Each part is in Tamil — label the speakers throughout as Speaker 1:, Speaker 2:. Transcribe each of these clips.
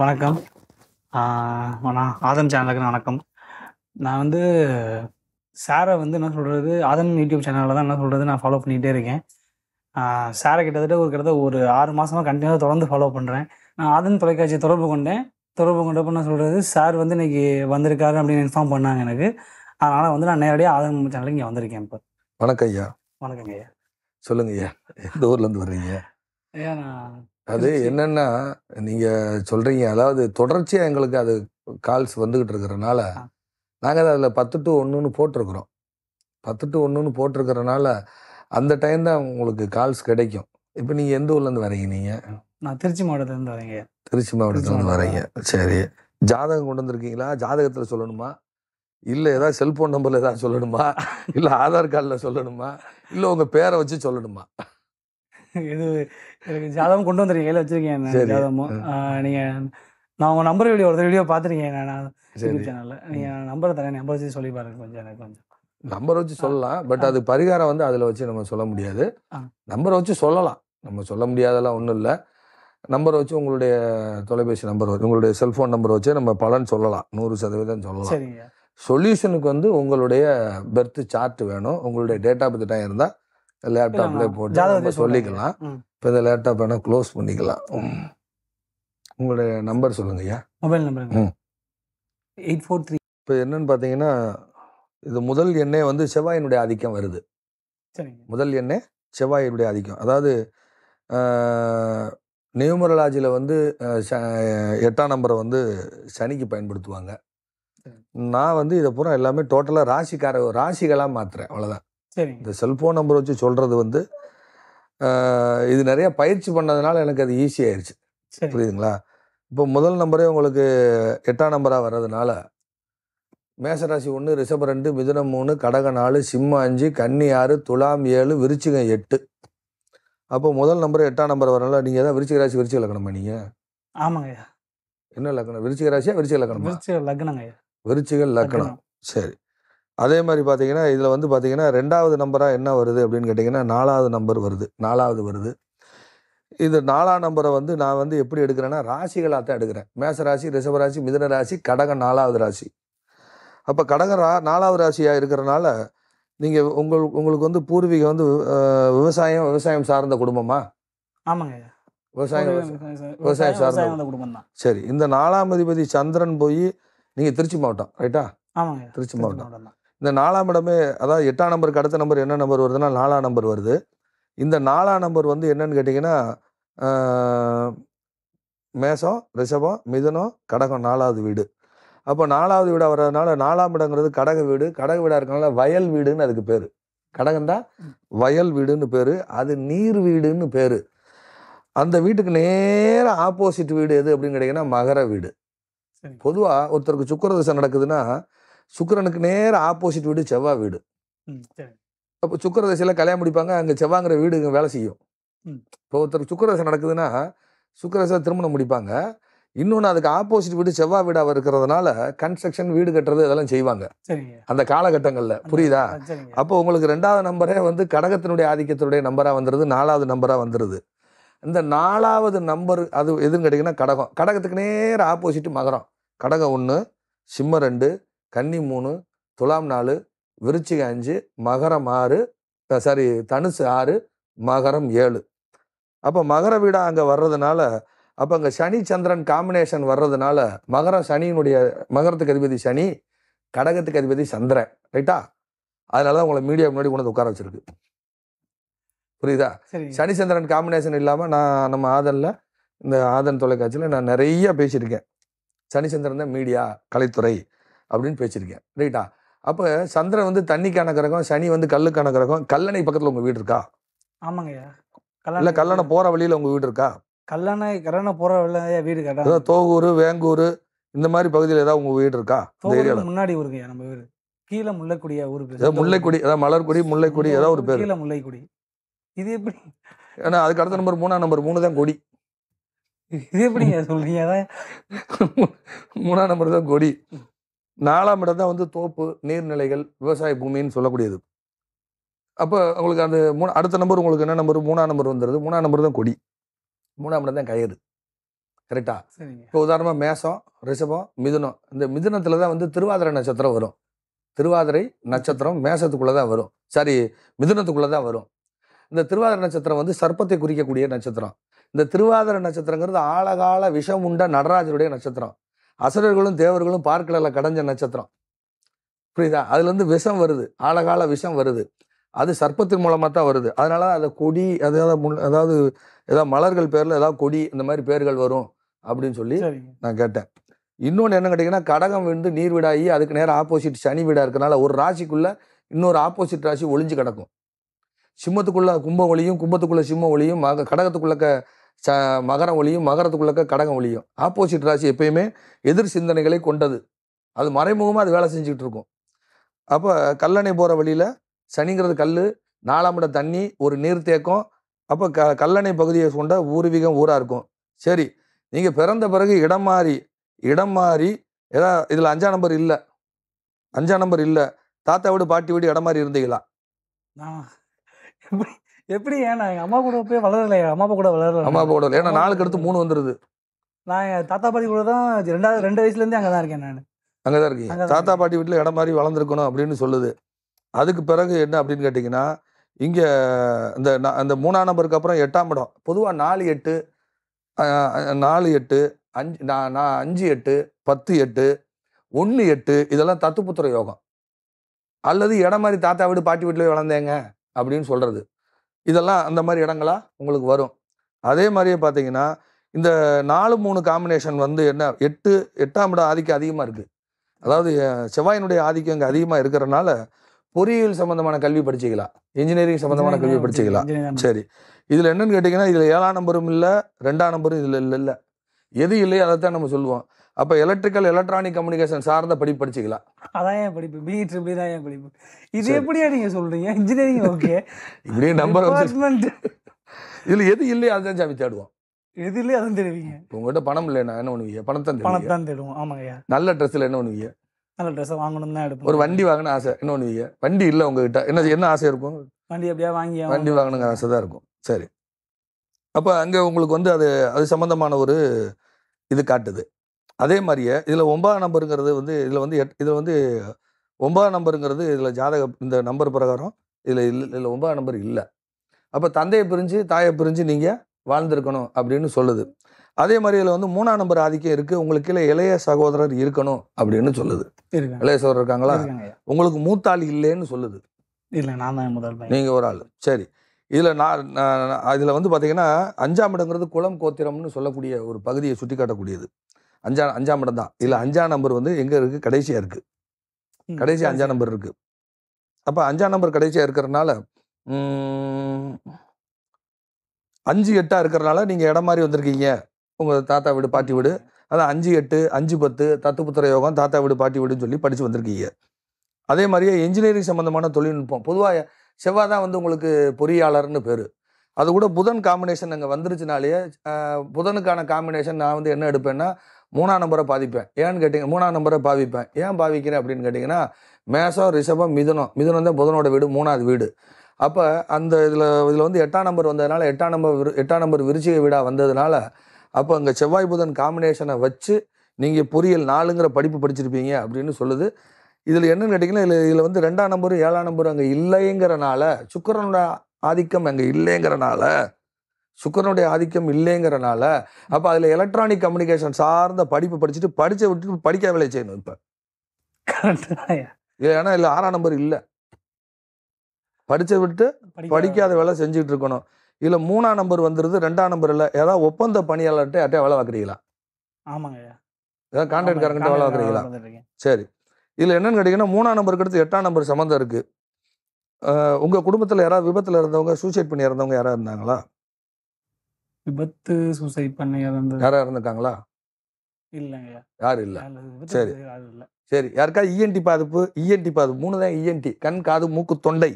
Speaker 1: வணக்கம் ஆதம் சேனலுக்கு வணக்கம் நான் வந்து சாரை வந்து என்ன சொல்கிறது ஆதம் யூடியூப் சேனலில் தான் என்ன சொல்கிறது நான் ஃபாலோ பண்ணிகிட்டே இருக்கேன் சாரை கிட்டத்தட்ட ஒரு கிட்டத்தட்ட ஒரு ஆறு மாதமாக கண்டினியூவாக தொடர்ந்து ஃபாலோ பண்ணுறேன் நான் ஆதம் தொலைக்காட்சியை தொடர்பு கொண்டேன் தொடர்பு கொண்டப்போ நான் சொல்கிறது சார் வந்து இன்றைக்கி வந்திருக்காரு அப்படின்னு இன்ஃபார்ம் பண்ணாங்க எனக்கு அதனால் வந்து நான் நேரடியாக ஆதம் சேனலுக்கு இங்கே வந்திருக்கேன் இப்போ வணக்கம் ஐயா வணக்கம் ஐயா
Speaker 2: சொல்லுங்க ஐயா எந்த ஊர்லேருந்து வர்றீங்க
Speaker 1: ஐயா நான் அது என்னன்னா
Speaker 2: நீங்க சொல்றீங்க அதாவது தொடர்ச்சியா எங்களுக்கு அது கால்ஸ் வந்துகிட்டு இருக்கிறனால நாங்கள் அதில் பத்து டு ஒன்றுன்னு போட்டிருக்கிறோம் பத்து டு ஒன்றுன்னு போட்டிருக்கிறனால அந்த டைம் தான் உங்களுக்கு கால்ஸ் கிடைக்கும் இப்போ நீங்கள் எந்த ஊர்லேருந்து வரீங்க நீங்க நான் திருச்சி மாவட்டத்துலேருந்து வரீங்க திருச்சி மாவட்டத்துலேருந்து வரீங்க சரி ஜாதகம் கொண்டு வந்திருக்கீங்களா ஜாதகத்தில் சொல்லணுமா இல்லை ஏதாவது செல்ஃபோன் நம்பரில் ஏதாவது சொல்லணுமா இல்லை ஆதார் கார்டில் சொல்லணுமா இல்லை உங்கள் பேரை வச்சு சொல்லணுமா
Speaker 1: இது எனக்கு ஜாதகம் கொண்டு வந்துருக்கேன் கையில் வச்சிருக்கேன் ஜாதகமும் நீங்கள்
Speaker 2: நான் உங்கள் நம்பர் வீடியோ ஒருத்தர் வீடியோ பார்த்துருக்கேன் நான் யூடியூப் சேனலில்
Speaker 1: நீங்கள் நம்பரை தரேன் நம்பர் வச்சு சொல்லி பாருங்க கொஞ்சம் எனக்கு கொஞ்சம்
Speaker 2: நம்பர் வச்சு சொல்லலாம் பட் அது பரிகாரம் வந்து அதில் வச்சு நம்ம சொல்ல முடியாது நம்பரை வச்சு சொல்லலாம் நம்ம சொல்ல முடியாதெல்லாம் ஒன்றும் இல்லை நம்பர் வச்சு உங்களுடைய தொலைபேசி நம்பர் உங்களுடைய செல்ஃபோன் நம்பர் வச்சு நம்ம பலன் சொல்லலாம் நூறு சதவீதம் சொல்லலாம் சொல்யூஷனுக்கு வந்து உங்களுடைய பெர்த் சார்ட் வேணும் உங்களுடைய டேட் ஆஃப் பர்த் இருந்தால் லேப்டாப்லே போட்டு சொல்லிக்கலாம் இப்போ இந்த லேப்டாப் வேணா க்ளோஸ் பண்ணிக்கலாம் உங்களுடைய நம்பர் சொல்லுங்க ஐயா mobile number eight four three இப்போ என்னன்னு பார்த்தீங்கன்னா இது முதல் எண்ணே வந்து செவ்வாயினுடைய ஆதிக்கம் வருது முதல் எண்ணே செவ்வாயினுடைய ஆதிக்கம் அதாவது நியூமரலாஜியில் வந்து எட்டாம் நம்பரை வந்து சனிக்கு பயன்படுத்துவாங்க நான் வந்து இதை பூரா எல்லாமே டோட்டலாக ராசிக்கார ராசிகளாக மாற்றுறேன் அவ்வளோதான் சரி இந்த செல்ஃபோன் நம்பர் வச்சு சொல்கிறது வந்து இது நிறையா பயிற்சி பண்ணதுனால எனக்கு அது ஈஸி ஆயிடுச்சு புரியுதுங்களா இப்போ முதல் நம்பரே உங்களுக்கு எட்டாம் நம்பராக வர்றதுனால மேசராசி ஒன்று ரிஷபம் ரெண்டு மிதுனம் மூணு கடக நாலு சிம்மம் அஞ்சு கன்னி ஆறு துலாம் ஏழு விருச்சிகம் எட்டு அப்போ முதல் நம்பர் எட்டாம் நம்பர் வரனால நீங்கள் தான் விருச்சிக ராசி விருச்சிக லக்கணமா நீங்கள் ஆமாங்க என்ன லக்கணம் விருச்சிக ராசியா விருச்சிக லக்கணம்
Speaker 1: விருச்சிக லக்கணங்க
Speaker 2: விருச்சிக லக்கணம் சரி அதே மாதிரி பார்த்தீங்கன்னா இதில் வந்து பார்த்தீங்கன்னா ரெண்டாவது நம்பராக என்ன வருது அப்படின்னு கேட்டிங்கன்னா நாலாவது நம்பர் வருது நாலாவது வருது இது நாலாம் நம்பரை வந்து நான் வந்து எப்படி எடுக்கிறேன்னா ராசிகளாக தான் எடுக்கிறேன் மேச ராசி ரிஷபராசி ராசி மிதன ராசி கடகம் நாலாவது ராசி அப்போ கடகம் ரா நாலாவது ராசியாக இருக்கிறனால நீங்கள் உங்கள் உங்களுக்கு வந்து பூர்வீகம் வந்து விவசாயம் விவசாயம் சார்ந்த குடும்பமா ஆமாங்க விவசாயம் விவசாயம் சார்ந்த குடும்பம் தான் சரி இந்த நாலாம் அதிபதி சந்திரன் போய் நீங்கள் திருச்சி மாவட்டம் ரைட்டா ஆமாங்க திருச்சி மாவட்டம் இந்த நாலாம் இடமே அதாவது எட்டாம் நம்பருக்கு அடுத்த நம்பர் என்ன நம்பர் வருதுன்னா நாலாம் நம்பர் வருது இந்த நாலாம் நம்பர் வந்து என்னன்னு கேட்டிங்கன்னா மேசம் ரிஷபம் மிதனம் கடகம் நாலாவது வீடு அப்போ நாலாவது வீடாக வர்றதுனால நாலாம் இடங்கிறது கடக வீடு கடக வீடாக இருக்கனால வயல் வீடுன்னு அதுக்கு பேர் கடகந்தா வயல் வீடுன்னு பேர் அது நீர் வீடுன்னு பேர் அந்த வீட்டுக்கு நேராக ஆப்போசிட் வீடு எது அப்படின்னு கேட்டிங்கன்னா மகர வீடு பொதுவாக ஒருத்தருக்கு சுக்கர நடக்குதுன்னா சுக்கரனுக்கு நேராக ஆப்போசிட் வீடு செவ்வாய் வீடு அப்போ சுக்கரதசையில் கல்யாணம் முடிப்பாங்க அங்கே செவ்வாங்கிற வீடு இங்கே வேலை செய்யும் இப்போ ஒருத்தர் சுக்கரதசை நடக்குதுன்னா சுக்கரதசை திருமணம் முடிப்பாங்க இன்னொன்று அதுக்கு ஆப்போசிட் வீடு செவ்வாய் வீடாக இருக்கிறதுனால கன்ஸ்ட்ரக்ஷன் வீடு கட்டுறது இதெல்லாம் செய்வாங்க அந்த காலகட்டங்களில் புரியுதா அப்போ உங்களுக்கு ரெண்டாவது நம்பரே வந்து கடகத்தினுடைய ஆதிக்கத்தினுடைய நம்பராக வந்துடுது நாலாவது நம்பராக வந்துடுது இந்த நாலாவது நம்பர் அது எதுன்னு கேட்டிங்கன்னா கடகம் கடகத்துக்கு நேராக ஆப்போசிட் மகரம் கடகம் ஒன்று சிம்ம ரெண்டு கன்னி மூணு துலாம் நாலு விருச்சிகை அஞ்சு மகரம் ஆறு சாரி தனுசு ஆறு மகரம் ஏழு அப்போ மகர வீடாக அங்கே வர்றதுனால அப்போ அங்கே சனி சந்திரன் காம்பினேஷன் வர்றதுனால மகரம் சனியினுடைய மகரத்துக்கு அதிபதி சனி கடகத்துக்கு அதிபதி சந்திரன் ரைட்டா அதனால தான் உங்களை மீடியா முன்னாடி கொண்டு உட்கார வச்சிருக்கு புரியுதா சனி சந்திரன் காம்பினேஷன் இல்லாமல் நான் நம்ம ஆதனில் இந்த ஆதன் தொலைக்காட்சியில் நான் நிறைய பேசியிருக்கேன் சனிச்சந்திரன் தான் மீடியா கலைத்துறை அப்படின்னு பேச்சிருக்கேன் ரைட்டா அப்போ சந்திரன் வந்து தண்ணிக்கான கிரகம் சனி வந்து கல்லுக்கான கிரகம் கல்லணை பக்கத்தில் உங்கள் வீடு இருக்கா
Speaker 1: ஆமாங்கய்யா இல்லை கல்லணை
Speaker 2: போகிற வழியில் உங்கள் வீடு இருக்கா
Speaker 1: கல்லணை கல்லணை போகிற வழியில் வீடு கேட்டா தோகூர்
Speaker 2: வேங்கூர் இந்த மாதிரி பகுதியில் ஏதாவது உங்கள் வீடு இருக்கா
Speaker 1: முன்னாடி ஊருங்கய்யா நம்ம வீடு கீழே
Speaker 2: முல்லைக்குடி ஊர் ஏதாவது முல்லைக்குடி ஏதாவது மலர்குடி முல்லைக்குடி ஏதாவது ஒரு பேர் கீழே முல்லைக்குடி இது எப்படி ஏன்னா அதுக்கு அடுத்த நம்பர் மூணா நம்பர் மூணு தான் கொடி இது எப்படிங்க சொல்றீங்க மூணா நம்பர் தான் கொடி நாலாம் இடம் தான் வந்து தோப்பு நீர்நிலைகள் விவசாய பூமின்னு சொல்லக்கூடியது அப்போ உங்களுக்கு அந்த மூணு அடுத்த நம்பர் உங்களுக்கு என்ன நம்பர் மூணாம் நம்பர் வந்துடுது மூணாம் நம்பர் தான் கொடி மூணாம் இடம் தான் கயிறு கரெக்டா இப்போ உதாரணமாக மேசம் ரிஷபம் மிதுனம் இந்த மிதுனத்தில் தான் வந்து திருவாதிரை நட்சத்திரம் வரும் திருவாதிரை நட்சத்திரம் மேசத்துக்குள்ளே தான் வரும் சாரி மிதுனத்துக்குள்ளே தான் வரும் இந்த திருவாதிரை நட்சத்திரம் வந்து சர்ப்பத்தை குறிக்கக்கூடிய நட்சத்திரம் இந்த திருவாதிரை நட்சத்திரங்கிறது ஆழகால விஷம் உண்ட நடராஜருடைய நட்சத்திரம் அசுரர்களும் தேவர்களும் பார்க்கலல கடைஞ்ச நட்சத்திரம் புரியுதா அதுலேருந்து விஷம் வருது ஆழகால விஷம் வருது அது சர்ப்பத்தின் மூலமாக தான் வருது அதனால தான் அதை கொடி அதாவது முன் அதாவது ஏதாவது மலர்கள் பேரில் ஏதாவது கொடி இந்த மாதிரி பேர்கள் வரும் அப்படின்னு சொல்லி நான் கேட்டேன் இன்னொன்று என்ன கேட்டிங்கன்னா கடகம் விழுந்து நீர் வீடாகி அதுக்கு நேரம் ஆப்போசிட் சனி வீடாக இருக்கிறனால ஒரு ராசிக்குள்ளே இன்னொரு ஆப்போசிட் ராசி ஒளிஞ்சு கிடக்கும் சிம்மத்துக்குள்ளே கும்ப ஒளியும் கும்பத்துக்குள்ளே சிம்ம ஒளியும் கடகத்துக்குள்ளே ச மகரம் ஒளியும் மகரத்துக்குள்ளக்க கடகம் ஒளியும் ஆப்போசிட் ராசி எப்பயுமே எதிர் சிந்தனைகளை கொண்டது அது மறைமுகமாக அது வேலை செஞ்சுக்கிட்டு இருக்கும் அப்போ கல்லணை போகிற வழியில் சனிங்கிறது கல் நாலாம் இட தண்ணி ஒரு நீர்த்தேக்கம் அப்போ க கல்லணை பகுதியை கொண்ட ஊர்வீகம் ஊராக இருக்கும் சரி நீங்கள் பிறந்த பிறகு இடம் மாறி இடம் மாறி ஏதா இதில் அஞ்சாம் நம்பர் இல்லை அஞ்சாம் நம்பர் இல்லை தாத்தா வீடு பாட்டி வீடு இடம் மாறி இருந்தீங்களா
Speaker 1: எப்படி ஏன்னா எங்கள் அம்மா கூட போய் வளரல எங்கள் அம்மா அப்பா கூட வளரல அம்மா அப்பா கூட ஏன்னா நாளுக்கு அடுத்து மூணு வந்துடுது நான் என் தாத்தா பாட்டி கூட தான் ரெண்டாவது ரெண்டு வயசுலேருந்தே அங்கே தான் இருக்கேன் நான்
Speaker 2: அங்கே தான் தாத்தா பாட்டி வீட்டில் இடம் மாதிரி வளர்ந்துருக்கணும் அப்படின்னு சொல்லுது அதுக்கு பிறகு என்ன அப்படின்னு கேட்டீங்கன்னா இங்கே இந்த அந்த மூணாம் நம்பருக்கு அப்புறம் எட்டாம் இடம் பொதுவாக நாலு எட்டு நாலு எட்டு அஞ்சு நான் நான் அஞ்சு எட்டு பத்து எட்டு ஒன்று எட்டு இதெல்லாம் தத்துப்புத்திர யோகம் அல்லது இடம் மாதிரி தாத்தா வீடு பாட்டி வீட்டிலேயே வளர்ந்தேங்க அப்படின்னு சொல்கிறது இதெல்லாம் அந்த மாதிரி இடங்களா உங்களுக்கு வரும் அதே மாதிரியே பார்த்தீங்கன்னா இந்த நாலு மூணு காம்பினேஷன் வந்து என்ன எட்டு எட்டாம் இடம் ஆதிக்கம் அதிகமாக இருக்குது அதாவது செவ்வாயினுடைய ஆதிக்கம் இங்கே அதிகமாக இருக்கிறனால பொறியியல் சம்மந்தமான கல்வி படிச்சிக்கலாம் இன்ஜினியரிங் சம்மந்தமான கல்வி படிச்சிக்கலாம் சரி இதில் என்னன்னு கேட்டிங்கன்னா இதில் ஏழாம் நம்பரும் இல்லை ரெண்டாம் நம்பரும் இதில் இல்லை இல்லை எது இல்லையோ அதைத்தான் நம்ம சொல்லுவோம் அப்போ எலக்ட்ரிக்கல் எலக்ட்ரானிக் கம்யூனிகேஷன் சார்ந்த படிப்பு படிச்சுக்கலாம்
Speaker 1: அதான் என் படிப்பு பிஇ ட்ரிபிள் தான் என்
Speaker 2: படிப்பு இது எப்படியா நீங்க சொல்றீங்க இன்ஜினியரிங் ஓகே இப்படி நம்பர் இதுல எது இல்லையா அதுதான் சாமி தேடுவோம் எது இல்லையோ அதான் தெரிவிங்க உங்கள்கிட்ட பணம் இல்லையா என்ன பண்ணுவீங்க பணத்தை பணத்தை தான்
Speaker 1: தேடுவோம் ஆமாங்கய்யா
Speaker 2: நல்ல ட்ரெஸ்ல என்ன பண்ணுவீங்க
Speaker 1: நல்ல ட்ரெஸ் வாங்கணும் தான் எடுப்போம் ஒரு
Speaker 2: வண்டி வாங்கின ஆசை என்ன வீய வண்டி இல்லை உங்ககிட்ட என்ன என்ன ஆசை இருக்கும்
Speaker 1: வண்டி அப்படியே வாங்கி வண்டி
Speaker 2: வாங்கணுங்கிற ஆசை தான் இருக்கும் சரி அப்போ அங்கே உங்களுக்கு வந்து அது அது சம்மந்தமான ஒரு இது காட்டுது அதே மாதிரியே இதில் ஒன்பதாம் நம்பருங்கிறது வந்து இதில் வந்து எட் இதில் வந்து ஒன்பதாம் நம்பருங்கிறது இதில் ஜாதக இந்த நம்பர் பிரகாரம் இதில் இல்லை இதில் ஒன்பதாம் நம்பர் இல்லை அப்போ தந்தையை பிரிஞ்சு தாயை பிரிஞ்சு நீங்கள் வாழ்ந்திருக்கணும் அப்படின்னு சொல்லுது அதே மாதிரி இதில் வந்து மூணாம் நம்பர் ஆதிக்கம் இருக்குது உங்களுக்கு கீழே இளைய சகோதரர் இருக்கணும் அப்படின்னு சொல்லுது இளைய சகோதரர் இருக்காங்களா உங்களுக்கு மூத்தாள் இல்லைன்னு சொல்லுது இல்லை நான் தான் முதல் நீங்கள் ஒரு ஆள் சரி இதில் நான் இதில் வந்து பார்த்தீங்கன்னா அஞ்சாம் இடங்கிறது குளம் கோத்திரம்னு சொல்லக்கூடிய ஒரு பகுதியை சுட்டி காட்டக்கூடியது அஞ்சா அஞ்சாம் இடம் தான் இல்லை அஞ்சாம் நம்பர் வந்து எங்கே இருக்குது கடைசியாக இருக்குது கடைசி அஞ்சாம் நம்பர் இருக்குது அப்போ அஞ்சாம் நம்பர் கடைசியாக இருக்கிறதுனால அஞ்சு எட்டாக இருக்கிறனால நீங்கள் இடம் மாதிரி வந்திருக்கீங்க உங்கள் தாத்தா வீடு பாட்டி வீடு அதான் அஞ்சு எட்டு அஞ்சு பத்து தத்து புத்திர யோகம் தாத்தா வீடு பாட்டி வீடுன்னு சொல்லி படித்து வந்திருக்கீங்க அதே மாதிரியே என்ஜினியரிங் சம்மந்தமான தொழில்நுட்பம் பொதுவாக செவ்வாய் தான் வந்து உங்களுக்கு பொறியாளர்னு பேர் அது கூட புதன் காம்பினேஷன் அங்கே வந்துருச்சுனாலே புதனுக்கான காம்பினேஷன் நான் வந்து என்ன எடுப்பேன்னா மூணாம் நம்பரை பாதிப்பேன் ஏன்னு கேட்டிங்க மூணாம் நம்பரை பாவிப்பேன் ஏன் பாவிக்கிறேன் அப்படின்னு கேட்டிங்கன்னா மேசம் ரிஷபம் மிதனம் மிதனம் தான் புதனோட வீடு மூணாவது வீடு அப்போ அந்த இதில் இதில் வந்து எட்டாம் நம்பர் வந்ததுனால எட்டாம் நம்பர் எட்டாம் நம்பர் விருச்சிக வீடாக வந்ததுனால அப்போ அங்கே செவ்வாய் புதன் காம்பினேஷனை வச்சு நீங்கள் பொரியல் நாலுங்கிற படிப்பு படிச்சிருப்பீங்க அப்படின்னு சொல்லுது இதில் என்னன்னு கேட்டிங்கன்னா இதில் இதில் வந்து ரெண்டாம் நம்பரும் ஏழாம் நம்பரும் அங்கே இல்லைங்கிறனால சுக்கரனோட ஆதிக்கம் அங்கே இல்லைங்கிறனால சுக்கரனுடைய ஆதிக்கம் இல்லைங்கிறனால அப்போ அதில் எலக்ட்ரானிக் கம்யூனிகேஷன் சார்ந்த படிப்பு படிச்சுட்டு படிச்ச விட்டுட்டு படிக்க வேலை செய்யணும் இப்போ ஏன்னா இல்லை ஆறாம் நம்பர் இல்லை படிச்ச விட்டு படிக்காத வேலை செஞ்சுட்டு இருக்கணும் இதுல மூணாம் நம்பர் வந்துருது ரெண்டாம் நம்பர் இல்லை ஏதாவது ஒப்பந்த பணியாளர்கிட்ட யார்ட்டே வேலை பார்க்குறீங்களா ஆமாங்க ஏதாவது கான்ட்ராக்ட்காரங்கிட்ட வேலை பார்க்குறீங்களா சரி இதில் என்னன்னு கேட்டிங்கன்னா மூணாம் நம்பருக்கு அடுத்து எட்டாம் நம்பர் சம்மந்தம் இருக்குது உங்கள் குடும்பத்தில் யாராவது விபத்தில் இருந்தவங்க சூசைட் பண்ணி இறந்தவங்க யாராவது இருந்தாங்களா விபத்து சூசைட் பண்ண இறந்து யாரா இருந்திருக்காங்களா இல்லைங்க யாரும் இல்லை சரி சரி யாருக்கா இஎன்டி e பாதிப்பு இஎன்டி e பாதிப்பு மூணு தான் இஎன்டி e கண் காது மூக்கு தொண்டை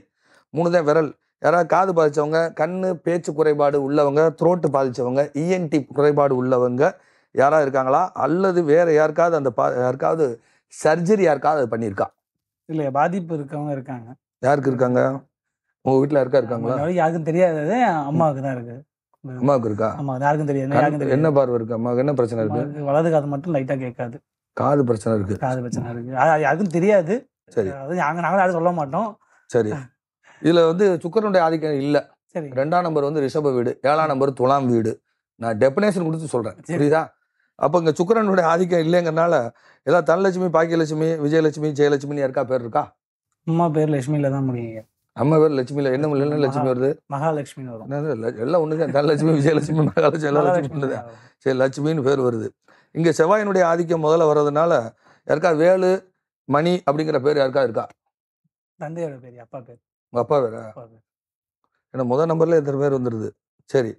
Speaker 2: மூணு தான் விரல் யாராவது காது பாதித்தவங்க கண் பேச்சு குறைபாடு உள்ளவங்க த்ரோட்டு பாதித்தவங்க இஎன்டி குறைபாடு உள்ளவங்க யாராவது இருக்காங்களா அல்லது வேற யாருக்காவது அந்த பா யாருக்காவது சர்ஜரி யாருக்காவது அது பண்ணியிருக்கா
Speaker 1: இல்லையா பாதிப்பு இருக்கவங்க இருக்காங்க
Speaker 2: யாருக்கு இருக்காங்க உங்கள் வீட்டில் யாருக்கா இருக்காங்களா
Speaker 1: யாருக்கும் தெரியாதது அம்மாவுக்கு தான் இருக்குது அம்மாவுக்கு இருக்கா யாருக்கும் தெரியாது யாருக்கும் என்ன
Speaker 2: பார்வை இருக்கு அம்மாவுக்கு என்ன பிரச்சனை இருக்கு
Speaker 1: வலது காது மட்டும்
Speaker 2: லைட்டா கேட்காது காது பிரச்சனை இருக்கு காது பிரச்சனை இருக்கு யாருக்கும் தெரியாது சரி
Speaker 1: அது நாங்க நாங்களும் யாரும்
Speaker 2: சொல்ல மாட்டோம் சரி இதுல வந்து சுக்கரனுடைய ஆதிக்கம் இல்ல சரி ரெண்டாம் நம்பர் வந்து ரிஷப வீடு ஏழாம் நம்பர் துலாம் வீடு நான் டெபினேஷன் கொடுத்து சொல்றேன் புரியுதா அப்போ இங்கே சுக்கரனுடைய ஆதிக்கம் இல்லைங்கிறனால ஏதாவது தனலட்சுமி பாக்கியலட்சுமி விஜயலட்சுமி ஜெயலட்சுமி யாருக்கா பேர் இருக்கா
Speaker 1: அம்மா பேர் லட்சுமியில தான் முடியுங்க
Speaker 2: அம்மா பேர் லட்சுமியில் என்ன இல்லைன்னா லட்சுமி வருது மகாலட்சுமி வரும் எல்லாம் ஒன்று தான் லட்சுமி விஜயலட்சுமி மகாலட்சுமி எல்லாம் லட்சுமி தான் சரி லட்சுமின்னு பேர் வருது இங்கே செவ்வாயினுடைய ஆதிக்கம் முதல்ல வர்றதுனால யாருக்கா வேலு மணி அப்படிங்கிற பேர் யாருக்கா இருக்கா
Speaker 1: தந்தையோட பேர் அப்பா பேர்
Speaker 2: உங்கள் அப்பா பேரா ஏன்னா முதல் நம்பரில் எத்தனை பேர் வந்துடுது சரி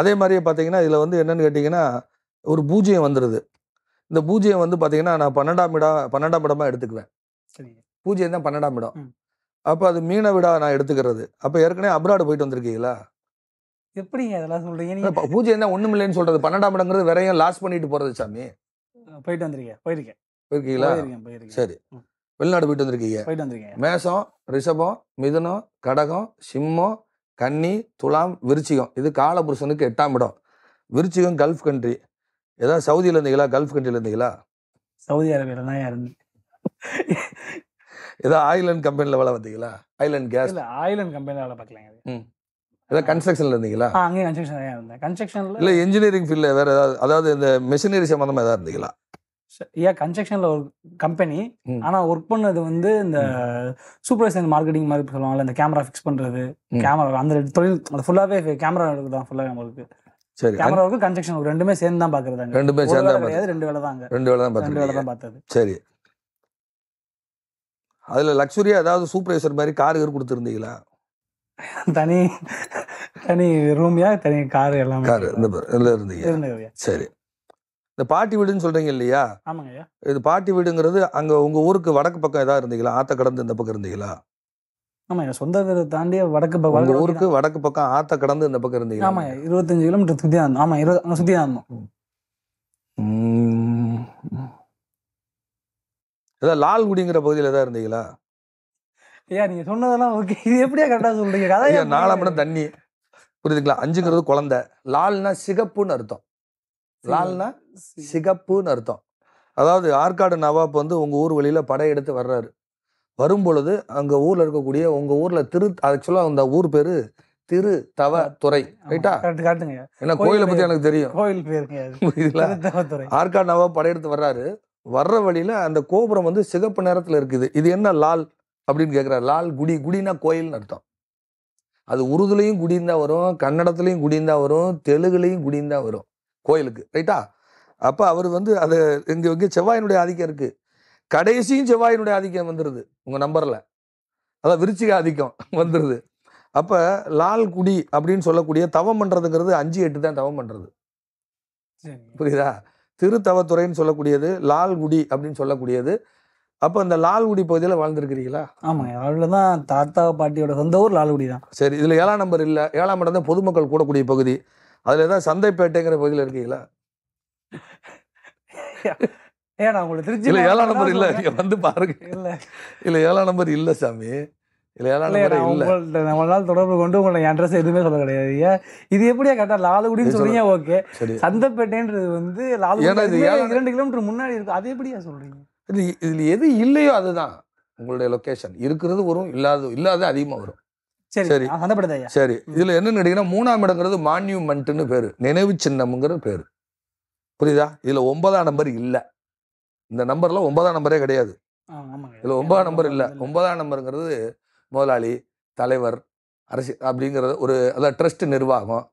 Speaker 2: அதே மாதிரியே பார்த்தீங்கன்னா இதில் வந்து என்னென்னு கேட்டிங்கன்னா ஒரு பூஜ்ஜியம் வந்துடுது இந்த பூஜ்ஜியம் வந்து பார்த்தீங்கன்னா நான் பன்னெண்டாம் இடம் பன்னெண்டாம் இடமா எடுத்துக்குவேன் பூஜ்யம் தான் பன்னெண்டாம் இடம் அப்போ அது மீன விடா நான் எடுத்துக்கிறது அப்போ ஏற்கனவே அப்ராடு போயிட்டு வந்திருக்கீங்களா எப்படிங்க அதெல்லாம் சொல்கிறீங்க பூஜை என்ன ஒன்றும் இல்லைன்னு சொல்கிறது பன்னெண்டாம் இடங்கிறது வேறையும் லாஸ் பண்ணிட்டு போறது சாமி
Speaker 1: போயிட்டு வந்திருக்கேன் போயிருக்கேன்
Speaker 2: போயிருக்கீங்களா சரி வெளிநாடு போயிட்டு வந்திருக்கீங்க போயிட்டு வந்திருக்கீங்க மேசம் ரிஷபம் மிதுனம் கடகம் சிம்மம் கன்னி துலாம் விருச்சிகம் இது காலபுருஷனுக்கு எட்டாம் இடம் விருச்சிகம் கல்ஃப் கண்ட்ரி ஏதாவது சவுதியில் இருந்தீங்களா கல்ஃப் கண்ட்ரியில் இருந்தீங்களா சவுதி அரேபியில் தான் இருந்தேன் ஏதோ ஆயிலண்ட் கம்பெனியில் வேலை பார்த்தீங்களா ஆயிலண்ட் கேஸ் இல்லை
Speaker 1: ஆயிலண்ட் கம்பெனியில் வேலை பார்க்கலங்க
Speaker 2: ம் ஏதாவது கன்ஸ்ட்ரக்ஷனில் இருந்தீங்களா ஆ
Speaker 1: அங்கேயும் கன்ஸ்ட்ரக்ஷன் இருந்தேன் கன்ஸ்ட்ரக்ஷனில் இல்லை
Speaker 2: இன்ஜினியரிங் ஃபீல்டில் வேறு ஏதாவது அதாவது இந்த மிஷினரி சம்மந்தமாக எதாவது இருந்தீங்களா
Speaker 1: ஏன் கன்ஸ்ட்ரக்ஷனில் ஒரு கம்பெனி ஆனால் ஒர்க் பண்ணது வந்து இந்த சூப்பர்வைசர் மார்க்கெட்டிங் மாதிரி சொல்லுவாங்கல்ல இந்த கேமரா ஃபிக்ஸ் பண்ணுறது கேமரா அந்த தொழில் அது ஃபுல்லாகவே கேமரா ஒர்க் தான் ஃபுல்லாகவே நம்மளுக்கு சரி கேமரா ஒர்க்கு கன்ஸ்ட்ரக்ஷன் ரெண்டுமே சேர்ந்து தான் பார்க்குறதாங்க ரெண்டுமே சேர்ந்து ரெண்டு வேலை ரெண்டு வேலை தான் ரெண்டு வேலை தான் பார்த்தது
Speaker 2: சரி அதில் லக்ஸுரியாக ஏதாவது சூப்பர்வைசர் மாதிரி கார் கீர் கொடுத்துருந்தீங்களா தனி தனி ரூம்யா தனி கார் எல்லாம் கார் இந்த இதில் இருந்தீங்க சரி இந்த பாட்டி வீடுன்னு சொல்கிறீங்க இல்லையா ஆமாங்கய்யா இது பாட்டி வீடுங்கிறது அங்கே உங்கள் ஊருக்கு வடக்கு பக்கம் ஏதாவது இருந்தீங்களா ஆற்ற கடந்து இந்த பக்கம் இருந்தீங்களா
Speaker 1: ஆமாம் சொந்த தாண்டி வடக்கு பக்கம் உங்கள் ஊருக்கு
Speaker 2: வடக்கு பக்கம் ஆற்ற கடந்து இந்த பக்கம் இருந்தீங்களா ஆமாம்
Speaker 1: இருபத்தஞ்சு கிலோமீட்டர் சுற்றி தான் இருந்தோம் ஆமாம் இருபது அங்கே சுற்றி தான் இருந்தோம்
Speaker 2: ஏதாவது லால்குடிங்கிற பகுதியில் ஏதாவது இருந்தீங்களா ஐயா நீங்க சொன்னதெல்லாம் ஓகே இது எப்படியா கரெக்டாக சொல்றீங்க கதை நாலாம் இடம் தண்ணி புரியுதுங்களா அஞ்சுங்கிறது குழந்தை லால்னா சிகப்புன்னு அர்த்தம் லால்னா சிகப்புன்னு அர்த்தம் அதாவது ஆற்காடு நவாப் வந்து உங்கள் ஊர் வழியில் படையெடுத்து வர்றாரு வரும்பொழுது அங்கே ஊரில் இருக்கக்கூடிய உங்கள் ஊரில் திரு ஆக்சுவலாக அந்த ஊர் பேர் திரு தவ துறை ரைட்டா என்ன ஏன்னா கோயிலை பற்றி எனக்கு தெரியும்
Speaker 1: கோயில் பேருங்க
Speaker 2: ஆற்காடு நவாப் படையெடுத்து வர்றாரு வர்ற வழியில் அந்த கோபுரம் வந்து சிகப்பு நிறத்தில் இருக்குது இது என்ன லால் அப்படின்னு கேட்குறாரு லால் குடி குடினா கோயில்னு அர்த்தம் அது உருதுலையும் குடிந்தா வரும் கன்னடத்துலையும் குடிந்தா வரும் தெலுங்குலையும் குடிந்தா வரும் கோயிலுக்கு ரைட்டா அப்போ அவர் வந்து அது இங்கே இங்கே செவ்வாயினுடைய ஆதிக்கம் இருக்குது கடைசியும் செவ்வாயினுடைய ஆதிக்கம் வந்துடுது உங்கள் நம்பரில் அதான் விருச்சிக ஆதிக்கம் வந்துடுது அப்போ லால் குடி அப்படின்னு சொல்லக்கூடிய தவம் பண்ணுறதுங்கிறது அஞ்சு எட்டு தான் தவம் பண்ணுறது புரியுதா திருத்தவத்துறைன்னு சொல்லக்கூடியது லால்குடி அப்படின்னு சொல்லக்கூடியது அப்போ அந்த லால்குடி பகுதியில் வாழ்ந்துருக்கிறீங்களா ஆமாங்க
Speaker 1: அவள் தான் தாத்தா பாட்டியோட சொந்த ஊர் லால்குடி தான்
Speaker 2: சரி இதில் ஏழாம் நம்பர் இல்லை ஏழாம் இடம் தான் பொதுமக்கள் கூடக்கூடிய பகுதி அதில் தான் சந்தைப்பேட்டைங்கிற பகுதியில் இருக்கீங்களா ஏன்னா உங்களுக்கு திருச்சி இல்லை ஏழாம் நம்பர் இல்லை நீங்கள் வந்து பாருங்க இல்லை இல்லை ஏழாம் நம்பர் இல்லை சாமி தொடர்பு
Speaker 1: கொண்டு உங்களை அட்ரஸ் எதுவுமே சொல்ல கிடையாது இது எப்படியா கரெக்டா லாலுகுடின்னு சொல்றீங்க ஓகே சந்தப்பேட்டைன்றது வந்து லாலுகுடி இரண்டு கிலோமீட்டர் முன்னாடி இருக்கு அது எப்படியா சொல்றீங்க
Speaker 2: இது இதுல எது இல்லையோ அதுதான் உங்களுடைய லொக்கேஷன் இருக்கிறது வரும் இல்லாத இல்லாத அதிகமா வரும் சரி சரி சரி இதுல என்னன்னு கேட்டிங்கன்னா மூணாம் இடங்கிறது மான்யூமெண்ட்னு பேரு நினைவு சின்னம்ங்கிற பேரு புரியுதா இதுல ஒன்பதாம் நம்பர் இல்ல இந்த நம்பர்ல ஒன்பதாம் நம்பரே கிடையாது இதுல ஒன்பதாம் நம்பர் இல்ல ஒன்பதாம் நம்பருங்கிறது முதலாளி தலைவர் அரசு அப்படிங்கிறது ஒரு அதாவது ட்ரஸ்ட் நிர்வாகம்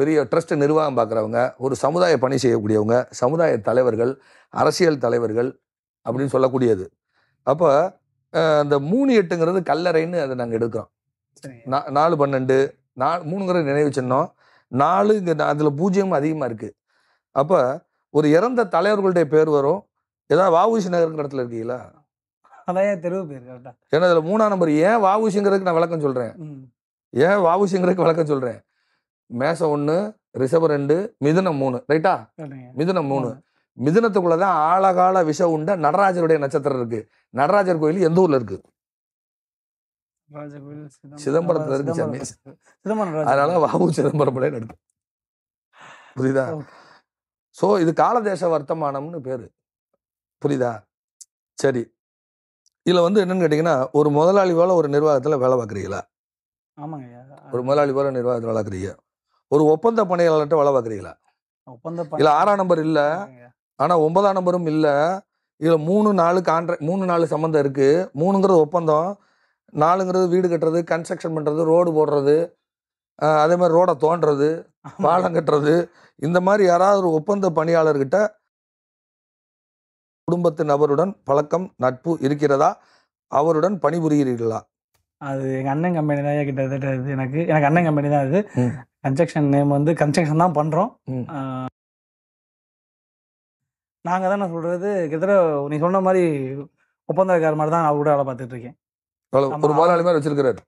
Speaker 2: பெரிய ட்ரஸ்ட் நிர்வாகம் பார்க்குறவங்க ஒரு சமுதாய பணி செய்யக்கூடியவங்க சமுதாய தலைவர்கள் அரசியல் தலைவர்கள் அப்படின்னு சொல்லக்கூடியது அப்போ அந்த மூணு எட்டுங்கிறது கல்லறைன்னு அதை நாங்கள் எடுக்கிறோம் நா நாலு பன்னெண்டு நாலு மூணுங்கிற நினைவு சின்னம் நாலுங்க அதில் பூஜ்ஜியம் அதிகமாக இருக்குது அப்போ ஒரு இறந்த தலைவர்களுடைய பேர் வரும் ஏதாவது வாவூசி நகருங்கிற இடத்துல இருக்கீங்களா
Speaker 1: அதான் தெருவு பேர் கரெக்டாக
Speaker 2: ஏன்னா அதில் மூணாம் நம்பர் ஏன் வாவுசிங்கிறதுக்கு நான் விளக்கம் சொல்றேன் ஏன் வாவுசிங்கிறதுக்கு விளக்கம் சொல்றேன் மேசம் ஒன்று ரிசபர் ரெண்டு மிதுனம் மூணு ரைட்டா மிதுனம் மூணு மிதுனத்துக்குள்ள தான் ஆழகால விஷ உண்ட நடராஜருடைய நட்சத்திரம் இருக்கு நடராஜர் கோயில் எந்த ஊர்ல இருக்கு
Speaker 1: சிதம்பரத்துல இருக்கு சாமி
Speaker 2: அதனால வாவு சிதம்பரம் பிள்ளை நடக்கும் புரியுதா ஸோ இது காலதேச வர்த்தமானம்னு பேரு புரியுதா சரி இதில் வந்து என்னன்னு கேட்டிங்கன்னா ஒரு முதலாளி போல் ஒரு நிர்வாகத்தில் வேலை பார்க்குறீங்களா ஆமாங்க ஒரு முதலாளி போல நிர்வாகத்தில் வேலை ஒரு ஒப்பந்த பணியாளர்கிட்ட வேலை பார்க்குறீங்களா ஒப்பந்த இதில் ஆறாம் நம்பர் இல்லை ஆனால் ஒன்பதாம் நம்பரும் இல்லை இதில் மூணு நாலு கான்ட்ராக்ட் மூணு நாலு சம்மந்தம் இருக்குது மூணுங்கிறது ஒப்பந்தம் நாலுங்கிறது வீடு கட்டுறது கன்ஸ்ட்ரக்ஷன் பண்ணுறது ரோடு போடுறது அதே மாதிரி ரோடை தோண்டுறது பாலம் கட்டுறது இந்த மாதிரி யாராவது ஒரு ஒப்பந்த பணியாளர்கிட்ட குடும்பத்து நபருடன் பழக்கம் நட்பு இருக்கிறதா அவருடன் பணிபுரிகிறீர்களா
Speaker 1: அது எங்க அண்ணன் கம்பெனி தான் கிட்டத்தட்ட இது எனக்கு எனக்கு அண்ணன் கம்பெனி தான் அது கன்ஸ்ட்ரக்ஷன் நேம் வந்து கன்ஸ்ட்ரக்ஷன் தான் பண்றோம் நாங்க தான் நான் சொல்கிறது கிட்டத்தட்ட நீ சொன்ன மாதிரி ஒப்பந்தக்கார மாதிரி தான் அவர் கூட வேலை பார்த்துட்டு இருக்கேன்
Speaker 2: ஒரு முதலாளி மாதிரி வச்சிருக்கிறாரு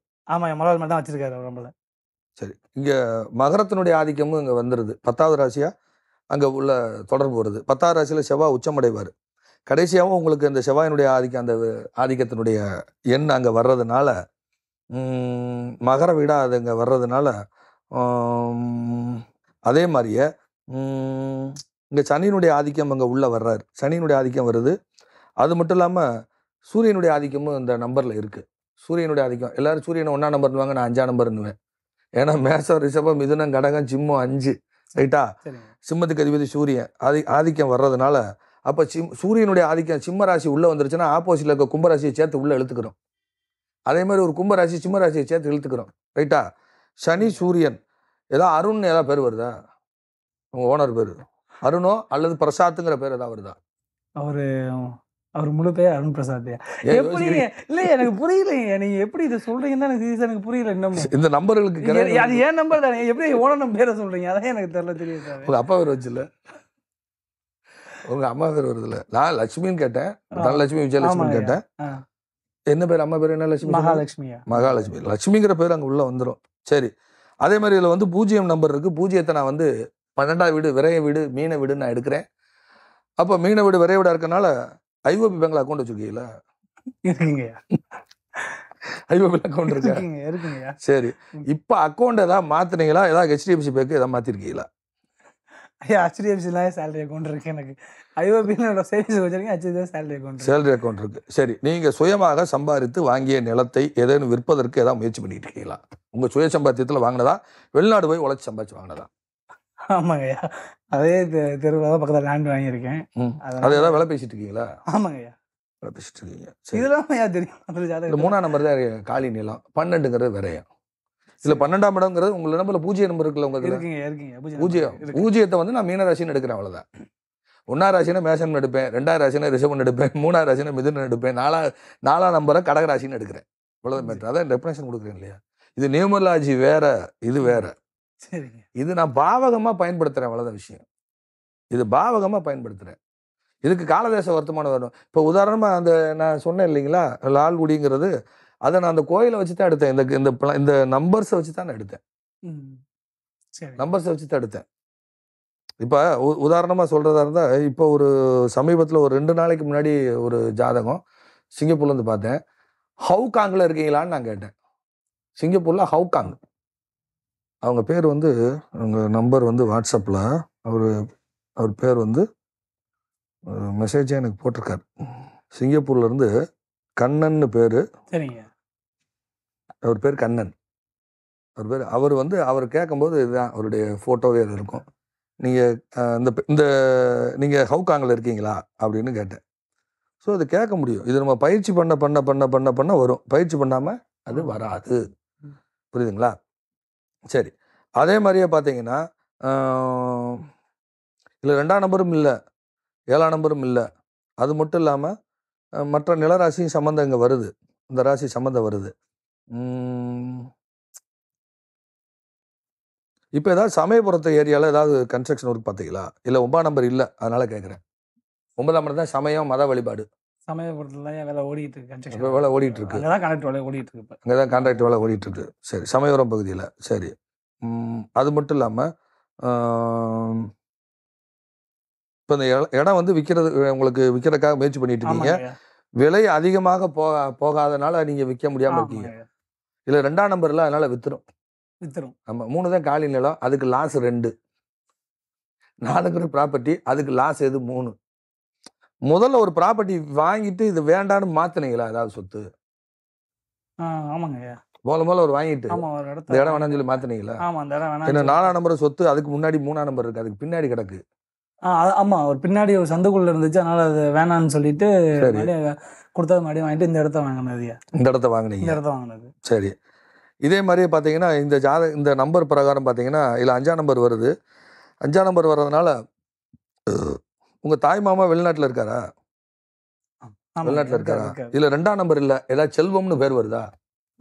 Speaker 1: என் முதலாளி மாதிரி தான் வச்சிருக்காரு அவர்
Speaker 2: சரி இங்க மகரத்தினுடைய ஆதிக்கமும் இங்க வந்துடுது பத்தாவது ராசியா அங்க உள்ள தொடர்பு வருது பத்தாவது ராசியில செவ்வாய் உச்சமடைவார் கடைசியாகவும் உங்களுக்கு அந்த செவ்வாயினுடைய ஆதிக்கம் அந்த ஆதிக்கத்தினுடைய எண் அங்கே வர்றதுனால மகர வீடாக அது அங்கே வர்றதுனால அதே மாதிரியே இங்கே சனியினுடைய ஆதிக்கம் அங்கே உள்ளே வர்றார் சனியினுடைய ஆதிக்கம் வருது அது மட்டும் இல்லாமல் சூரியனுடைய ஆதிக்கமும் இந்த நம்பரில் இருக்குது சூரியனுடைய ஆதிக்கம் எல்லோரும் சூரியனை ஒன்றா நம்பர்னுவாங்க நான் அஞ்சா நம்பர்னுவேன் ஏன்னா மேசம் ரிஷபம் மிதுனம் கடகம் சிம்மம் அஞ்சு ரைட்டா சிம்மத்துக்கு அதிபதி சூரியன் ஆதி ஆதிக்கம் வர்றதுனால அப்போ சிம் சூரியனுடைய ஆதிக்கம் சிம்ம ராசி உள்ளே வந்துருச்சுன்னா ஆப்போசிட்டில் இருக்க கும்பராசியை சேர்த்து உள்ளே இழுத்துக்கிறோம் அதே மாதிரி ஒரு கும்பராசி சிம்ம ராசியை சேர்த்து இழுத்துக்கிறோம் ரைட்டா சனி சூரியன் ஏதோ அருண் ஏதாவது பேர் வருதா உங்கள் ஓனர் பேர் அருணோ அல்லது பிரசாத்துங்கிற பேர் ஏதாவது வருதா
Speaker 1: அவர் அவர் முழு பேர் அருண் பிரசாத் எப்படி இல்ல எனக்கு புரியல நீங்க எப்படி இதை சொல்றீங்கன்னு எனக்கு எனக்கு புரியல இன்னும் இந்த நம்பர்களுக்கு அது ஏன் நம்பர் தானே எப்படி ஓனர் பேரை
Speaker 2: சொல்றீங்க அதான் எனக்கு தெரியல தெரியாது அப்பா பேர் வச்சு உங்க அம்மா பேர் இல்ல நான் லட்சுமின்னு கேட்டேன் தனலட்சுமி விஜயலட்சுமின்னு கேட்டேன் என்ன பேர் அம்மா பேர் என்ன லட்சுமி மகாலட்சுமியா மகாலட்சுமி லட்சுமிங்கிற பேர் அங்க உள்ள வந்துடும் சரி அதே மாதிரி இதுல வந்து பூஜ்ஜியம் நம்பர் இருக்கு பூஜ்ஜியத்தை நான் வந்து பன்னெண்டாம் வீடு விரைய வீடு மீன வீடு நான் எடுக்கிறேன் அப்ப மீன வீடு விரைய வீடா இருக்கனால ஐஓபி பேங்க்ல அக்கௌண்ட் வச்சுருக்கீங்களா ஐஓபி அக்கௌண்ட்
Speaker 1: இருக்கா
Speaker 2: சரி இப்போ அக்கௌண்ட் ஏதாவது மாத்தினீங்களா ஏதாவது ஹெச்டிஎஃப்சி பேங்க் ஏதாவது மாத்திருக்கீங்களா
Speaker 1: ஐயா ஹெச்டிஎஃப்சிலாம் சேலரி அக்கௌண்ட் இருக்குது எனக்கு ஐஓபியில் சேவிங்ஸ் வச்சிருக்கேன் HDF salary account
Speaker 2: salary account இருக்குது சரி நீங்கள் சுயமாக சம்பாதித்து வாங்கிய நிலத்தை ஏதேனும் விற்பதற்கு ஏதாவது முயற்சி பண்ணிட்டு இருக்கீங்களா உங்கள் சுய சம்பாத்தியத்தில் வாங்கினதா வெளிநாடு போய் உழைச்சி சம்பாதிச்சு வாங்கினதா
Speaker 1: ஆமாங்கய்யா அதே தெருவில் பக்கத்தில் லேண்ட் வாங்கியிருக்கேன் அது ஏதாவது விலை
Speaker 2: பேசிட்டு இருக்கீங்களா ஆமாங்கய்யா விலை பேசிட்டு இருக்கீங்க இதெல்லாம் ஐயா தெரியும் மூணாம் நம்பர் தான் காலி நிலம் பன்னெண்டுங்கிறது விரையும் இதுல பன்னெண்டாம் இடம்ங்கிறது உங்க இடம்புல பூஜ்ய நம்பர் இருக்குல்ல
Speaker 1: உங்களுக்கு
Speaker 2: பூஜ்யம் பூஜ்யத்தை வந்து நான் மீனராசின்னு எடுக்கிறேன் அவ்வளவுதான் ஒன்னா ராசினா மேஷன் எடுப்பேன் ரெண்டாம் ராசினா ரிஷபன் எடுப்பேன் மூணாவது ராசினா மிதுன் எடுப்பேன் நாலா நாலா நம்பரை கடகராசின்னு எடுக்கிறேன் இவ்வளவு மேட்டர் அதான் டெஃபினேஷன் கொடுக்குறேன் இல்லையா இது நியூமலாஜி வேற இது வேற சரிங்க இது நான் பாவகமாக பயன்படுத்துகிறேன் அவ்வளோதான் விஷயம் இது பாவகமா பயன்படுத்துகிறேன் இதுக்கு காலதேச வருத்தமானம் வரணும் இப்போ உதாரணமாக அந்த நான் சொன்னேன் இல்லைங்களா லால்குடிங்கிறது அதை நான் அந்த கோயிலை வச்சு தான் எடுத்தேன் இந்த இந்த இந்த நம்பர்ஸை வச்சு தான் நான் எடுத்தேன் நம்பர்ஸை வச்சு தான் எடுத்தேன் இப்போ உதாரணமாக சொல்கிறதா இருந்தால் இப்போ ஒரு சமீபத்தில் ஒரு ரெண்டு நாளைக்கு முன்னாடி ஒரு ஜாதகம் சிங்கப்பூர்லேருந்து பார்த்தேன் ஹவுகாங்கில் இருக்கீங்களான்னு நான் கேட்டேன் சிங்கப்பூரில் ஹவுகாங் அவங்க பேர் வந்து அவங்க நம்பர் வந்து வாட்ஸ்அப்பில் அவர் அவர் பேர் வந்து மெசேஜாக எனக்கு போட்டிருக்கார் சிங்கப்பூர்லேருந்து கண்ணன்னு பேர் சரிங்க அவர் பேர் கண்ணன் அவர் பேர் அவர் வந்து அவர் கேட்கும்போது இதுதான் அவருடைய ஃபோட்டோவே அது இருக்கும் நீங்கள் இந்த இந்த நீங்கள் ஹவுகாங்கில் இருக்கீங்களா அப்படின்னு கேட்டேன் ஸோ அது கேட்க முடியும் இது நம்ம பயிற்சி பண்ண பண்ண பண்ண பண்ண பண்ண வரும் பயிற்சி பண்ணாமல் அது வராது புரியுதுங்களா சரி அதே மாதிரியே பார்த்தீங்கன்னா இல்லை ரெண்டாம் நம்பரும் இல்லை ஏழாம் நம்பரும் இல்லை அது மட்டும் இல்லாமல் மற்ற நிலராசியும் சம்மந்தம் இங்கே வருது இந்த ராசி சம்மந்தம் வருது இப்போ ஏதாவது சமயபுரத்து ஏரியாவில் ஏதாவது கன்ஸ்ட்ரக்ஷன் ஒர்க் பார்த்தீங்களா இல்லை ஒன்பதாம் நம்பர் இல்லை அதனால் கேட்குறேன் ஒன்பதாம் நம்பர் தான் சமயம் மத வழிபாடு
Speaker 1: சமயபுரத்தில் வேலை ஓடிட்டு இருக்கு வேலை ஓடிட்டு வேலை ஓடிட்டு இருக்கு
Speaker 2: அங்கே தான் கான்ட்ராக்ட் வேலை ஓடிட்டு இருக்கு சரி சமயபுரம் பகுதியில் சரி அது மட்டும் இல்லாமல் இப்போ இந்த இடம் வந்து விற்கிறது உங்களுக்கு விற்கிறதுக்காக முயற்சி பண்ணிட்டு இருக்கீங்க விலை அதிகமாக போக போகாதனால நீங்கள் விற்க முடியாமல் இருக்கீங்க இதுல ரெண்டாம் நம்பர்ல அதனால் விற்றுரும் வித்துரும் ஆமாம் மூணு தான் காலி நிலம் அதுக்கு லாஸ் ரெண்டு நாலுங்கிற ப்ராப்பர்ட்டி அதுக்கு லாஸ் எது மூணு முதல்ல ஒரு ப்ராப்பர்ட்டி வாங்கிட்டு இது வேண்டாம்னு மாத்தினீங்களா ஏதாவது சொத்து ஆமாங்க போல போல ஒரு வாங்கிட்டு இந்த இடம் வேணாம்னு சொல்லி இந்த நாலாம் நம்பர் சொத்து அதுக்கு முன்னாடி மூணாம் நம்பர் இருக்குது அதுக்கு பின்னாடி கிடக்கு
Speaker 1: ஆமா ஒரு பின்னாடி ஒரு சந்துக்குள்ள இருந்துச்சு அதனால அது வேணாம்னு சொல்லிட்டு கொடுத்தது மாதிரி வாங்கிட்டு இந்த இடத்த வாங்கினது
Speaker 2: இந்த இடத்த வாங்கினீங்க இந்த இடத்த வாங்கினது சரி இதே மாதிரியே பார்த்தீங்கன்னா இந்த ஜாத இந்த நம்பர் பிரகாரம் பார்த்தீங்கன்னா இல்லை அஞ்சாம் நம்பர் வருது அஞ்சாம் நம்பர் வர்றதுனால உங்கள் தாய் மாமா வெளிநாட்டில் இருக்காரா
Speaker 1: வெளிநாட்டில் இருக்காரா
Speaker 2: இதில் ரெண்டாம் நம்பர் இல்லை ஏதாவது செல்வம்னு பேர் வருதா